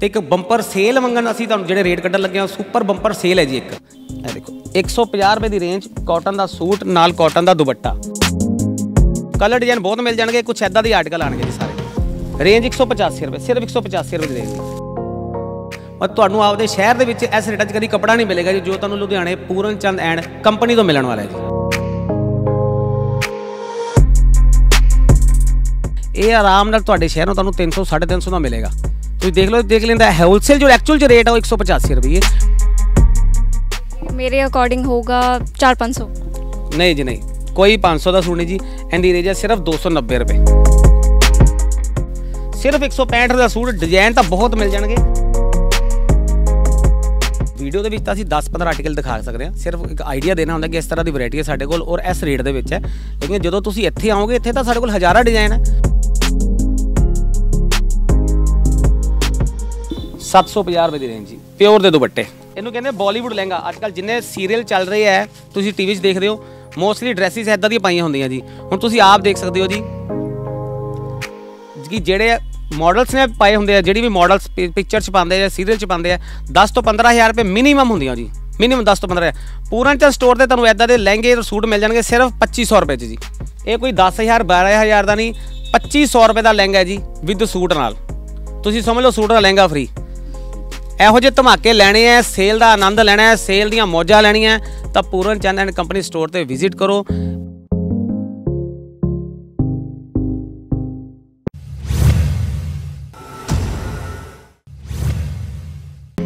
ਤੇ ਇੱਕ bumper sale ਮੰਗਣ ਅਸੀਂ ਤੁਹਾਨੂੰ ਜਿਹੜੇ ਰੇਟ ਕੱਢਣ ਲੱਗੇ ਆ ਸੁਪਰ ਬੰਪਰ ਸੇਲ ਹੈ ਜੀ ਇੱਕ ਇਹ ਦੇਖੋ 150 ਰੁਪਏ ਦੀ ਰੇਂਜ ਕਾਟਨ ਦਾ ਸੂਟ ਨਾਲ ਕਾਟਨ ਦਾ ਦੁਪੱਟਾ ਕਲਰ ਡਿਜ਼ਾਈਨ ਬਹੁਤ ਮਿਲ ਜਾਣਗੇ ਕੁਝ ਐਦਾਂ ਦੇ ਆਰਟੀਕਲ ਆਣਗੇ ਜੀ ਸਾਰੇ ਰੇਂਜ 185 ਰੁਪਏ ਸਿਰਫ 185 ਰੁਪਏ ਦੀ ਰੇਂਜ ਮਤ ਤੁਹਾਨੂੰ ਆਪਦੇ ਸ਼ਹਿਰ ਦੇ ਵਿੱਚ ਇਸ ਰੇਟਾਂ 'ਚ ਕਦੀ ਕਪੜਾ ਨਹੀਂ ਮਿਲੇਗਾ ਜੀ ਜੋ ਤੁਹਾਨੂੰ ਲੁਧਿਆਣੇ ਪੂਰਨ ਚੰਦ ਐਂਡ ਕੰਪਨੀ ਤੋਂ ਮਿਲਣ ਵਾਲਾ ਹੈ ਜੀ ਇਹ ਆਰਾਮ ਨਾਲ ਤੁਹਾਡੇ ਸ਼ਹਿਰ ਨੂੰ ਤੁਹਾਨੂੰ 300 350 ਦਾ ਮਿਲੇਗਾ ਤੁਸੀਂ ਦੇਖ ਲਓ ਦੇਖ ਲੈਂਦਾ ਹੈ ਹੋਲਸੇਲ ਜੋ ਐਕਚੁਅਲ ਜੋ ਰੇਟ ਆ ਉਹ 185 ਰੁਪਏ ਮੇਰੇ ਅਕੋਰਡਿੰਗ ਹੋਊਗਾ 4-500 ਨਹੀਂ ਜੀ ਨਹੀਂ ਕੋਈ 500 ਦਾ ਸੁਣੀ ਜੀ ਇਹਦੀ ਰੇਜਾ ਸਿਰਫ 290 ਰੁਪਏ ਸਿਰਫ 165 ਦਾ ਸੂਟ ਡਿਜ਼ਾਈਨ ਤਾਂ ਬਹੁਤ ਮਿਲ ਜਾਣਗੇ ਵੀਡੀਓ ਦੇ ਵਿੱਚ ਤਾਂ ਅਸੀਂ 10-15 ਆਰਟੀਕਲ ਦਿਖਾ ਸਕਦੇ ਹਾਂ ਸਿਰਫ ਇੱਕ ਆਈਡੀਆ ਦੇਣਾ ਹੁੰਦਾ ਕਿ ਇਸ ਤਰ੍ਹਾਂ ਦੀ ਵੈਰਾਈਟੀ ਹੈ ਸਾਡੇ ਕੋਲ ਔਰ ਇਸ ਰੇਟ ਦੇ ਵਿੱਚ ਹੈ ਲੇਕਿਨ ਜਦੋਂ ਤੁਸੀਂ ਇੱਥੇ ਆਓਗੇ ਇੱਥੇ ਤਾਂ ਸਾਡੇ ਕੋਲ ਹਜ਼ਾਰਾਂ ਡਿਜ਼ਾਈਨ ਹੈ 750 ਰੁਪਏ ਦੀ ਰੇਂਜ ਜੀ ਪਿਓਰ ਦੇ ਦੁਪੱਟੇ ਇਹਨੂੰ ਕਹਿੰਦੇ ਬਾਲੀਵੁੱਡ ਲਹਿੰਗਾ ਅੱਜ ਕੱਲ ਜਿੰਨੇ ਸੀਰੀਅਲ ਚੱਲ ਰਹੇ ਐ ਤੁਸੀਂ ਟੀਵੀ 'ਚ ਦੇਖਦੇ ਹੋ ਮੋਸਟਲੀ ਡਰੈਸਿਸ ਐਦਾਂ ਦੀਆਂ ਪਾਈਆਂ ਹੁੰਦੀਆਂ ਜੀ ਹੁਣ ਤੁਸੀਂ ਆਪ ਦੇਖ ਸਕਦੇ ਹੋ ਜੀ ਕਿ ਜਿਹੜੇ ਮਾਡਲਸ ਨੇ ਪਾਏ ਹੁੰਦੇ ਆ ਜਿਹੜੀ ਵੀ ਮਾਡਲਸ ਪਿਕਚਰ 'ਚ ਪਾਉਂਦੇ ਆ ਸੀਰੀਅਲ 'ਚ ਪਾਉਂਦੇ ਆ 10 ਤੋਂ 15000 ਰੁਪਏ ਮਿਨੀਮਮ ਹੁੰਦੀਆਂ ਜੀ ਮਿਨੀਮਮ 10 ਤੋਂ 15 ਪੂਰਨ ਸਟੋਰ ਤੇ ਤੁਹਾਨੂੰ ਐਦਾਂ ਦੇ ਲਹਿੰਗੇ ਤੇ ਸੂਟ ਮਿਲ ਜਾਣਗੇ ਸਿਰਫ 2500 ਰੁਪਏ 'ਚ ਜੀ ਇਹ ਕੋਈ 10000 12000 ਦਾ ਨਹੀਂ 2500 ਰੁਪਏ ਦਾ ਲਹਿੰਗਾ ਜੀ ਵਿਦ ਸੂਟ ਨਾਲ ਤੁਸੀਂ ਸਮਝ ਲਓ ਸੂਟ ਦਾ ਲਹਿੰਗਾ ਫ੍ਰੀ ਇਹੋ ਜਿਹੇ ਧਮਾਕੇ ਲੈਣੇ ਆ ਸੇਲ ਦਾ ਆਨੰਦ ਲੈਣਾ ਹੈ ਸੇਲ ਦੀਆਂ ਮੌਜਾਂ ਲੈਣੀਆਂ ਤਾਂ Puran Chand and company store ਤੇ ਵਿਜ਼ਿਟ ਕਰੋ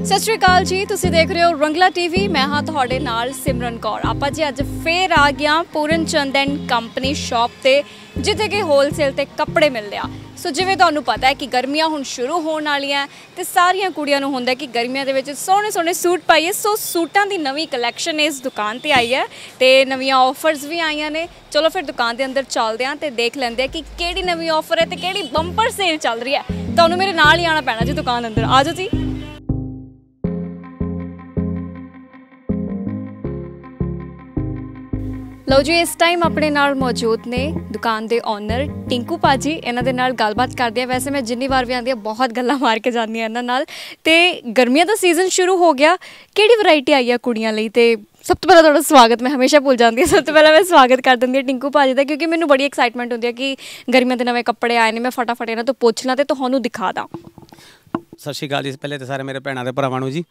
ਸਤਿ ਸ਼੍ਰੀ ਅਕਾਲ ਜੀ ਤੁਸੀਂ ਦੇਖ ਰਹੇ ਹੋ ਰੰਗਲਾ ਟੀਵੀ ਮੈਂ ਹਾਂ ਤੁਹਾਡੇ ਨਾਲ ਸਿਮਰਨ ਕੌਰ ਆਪਾਂ ਜੀ ਅੱਜ ਫੇਰ ਆ ਗਿਆ Puran Chand and company shop ਤੇ ਜਿੱਥੇ ਕਿ ਹੋਲਸੇਲ ਤੇ ਕੱਪੜੇ ਮਿਲਦੇ ਆ ਸੋ ਜਿਵੇਂ ਤੁਹਾਨੂੰ ਪਤਾ ਹੈ ਕਿ ਗਰਮੀਆਂ ਹੁਣ ਸ਼ੁਰੂ ਹੋਣ ਵਾਲੀਆਂ ਤੇ ਸਾਰੀਆਂ ਕੁੜੀਆਂ ਨੂੰ ਹੁੰਦਾ ਕਿ ਗਰਮੀਆਂ ਦੇ ਵਿੱਚ ਸੋਹਣੇ ਸੋਹਣੇ ਸੂਟ ਪਾਈਏ ਸੋ ਸੂਟਾਂ ਦੀ ਨਵੀਂ ਕਲੈਕਸ਼ਨ ਇਸ ਦੁਕਾਨ ਤੇ ਆਈ ਹੈ ਤੇ ਨਵੀਆਂ ਆਫਰਸ ਵੀ ਆਈਆਂ ਨੇ ਚਲੋ ਫਿਰ ਦੁਕਾਨ ਦੇ ਅੰਦਰ ਚੱਲਦੇ ਆਂ ਤੇ ਦੇਖ ਲੈਂਦੇ ਆ ਕਿ ਕਿਹੜੀ ਨਵੀਂ ਆਫਰ ਹੈ ਤੇ ਕਿਹੜੀ ਬੰਪਰ ਸੇਲ ਚੱਲ ਰਹੀ ਹੈ ਤੁਹਾਨੂੰ ਮੇਰੇ ਨਾਲ ਹੀ ਆਣਾ ਪੈਣਾ ਜੀ ਦੁਕਾਨ ਅੰਦਰ ਆਜੋ ਜੀ ਲਓ ਜੀ ਇਸ ਟਾਈਮ ਆਪਣੇ ਨਾਲ ਮੌਜੂਦ ਨੇ ਦੁਕਾਨ ਦੇ ਓਨਰ ਟਿੰਕੂ ਪਾਜੀ ਇਹਨਾਂ ਦੇ ਨਾਲ ਗੱਲਬਾਤ ਕਰਦੇ ਆ ਵੈਸੇ ਮੈਂ ਜਿੰਨੀ ਵਾਰ ਵੀ ਆਂਦੀ ਆ ਬਹੁਤ ਗੱਲਾਂ ਮਾਰ ਕੇ ਜਾਂਦੀ ਆ ਇਹਨਾਂ ਨਾਲ ਤੇ ਗਰਮੀਆਂ ਦਾ ਸੀਜ਼ਨ ਸ਼ੁਰੂ ਹੋ ਗਿਆ ਕਿਹੜੀ ਵੈਰਾਈਟੀ ਆਈ ਆ ਕੁੜੀਆਂ ਲਈ ਤੇ ਸਭ ਤੋਂ ਪਹਿਲਾਂ ਤੁਹਾਡਾ ਸਵਾਗਤ ਮੈਂ ਹਮੇਸ਼ਾ ਭੁੱਲ ਜਾਂਦੀ ਹਾਂ ਸਭ ਤੋਂ ਪਹਿਲਾਂ ਮੈਂ ਸਵਾਗਤ ਕਰ ਦਿੰਦੀ ਹਾਂ ਟਿੰਕੂ ਭਾਜੀ ਦਾ ਕਿਉਂਕਿ ਮੈਨੂੰ ਬੜੀ ਐਕਸਾਈਟਮੈਂਟ ਹੁੰਦੀ ਆ ਕਿ ਗਰਮੀਆਂ ਦੇ ਨਵੇਂ ਕੱਪੜੇ ਆਏ ਨੇ ਮੈਂ ਫਟਾਫਟ ਇਹਨਾਂ ਤੋਂ ਪੁੱਛ ਲਾਂ ਤੇ ਤੁਹਾਨੂੰ ਦਿਖਾ ਦਾਂ ਸਤਿ ਸ਼੍ਰੀ ਅਕਾਲ ਜੀ ਪਹਿਲੇ ਤੇ ਸਾਰੇ ਮੇਰੇ ਭੈਣਾਂ ਦੇ ਭਰਾਵਾਂ ਨੂੰ ਜੀ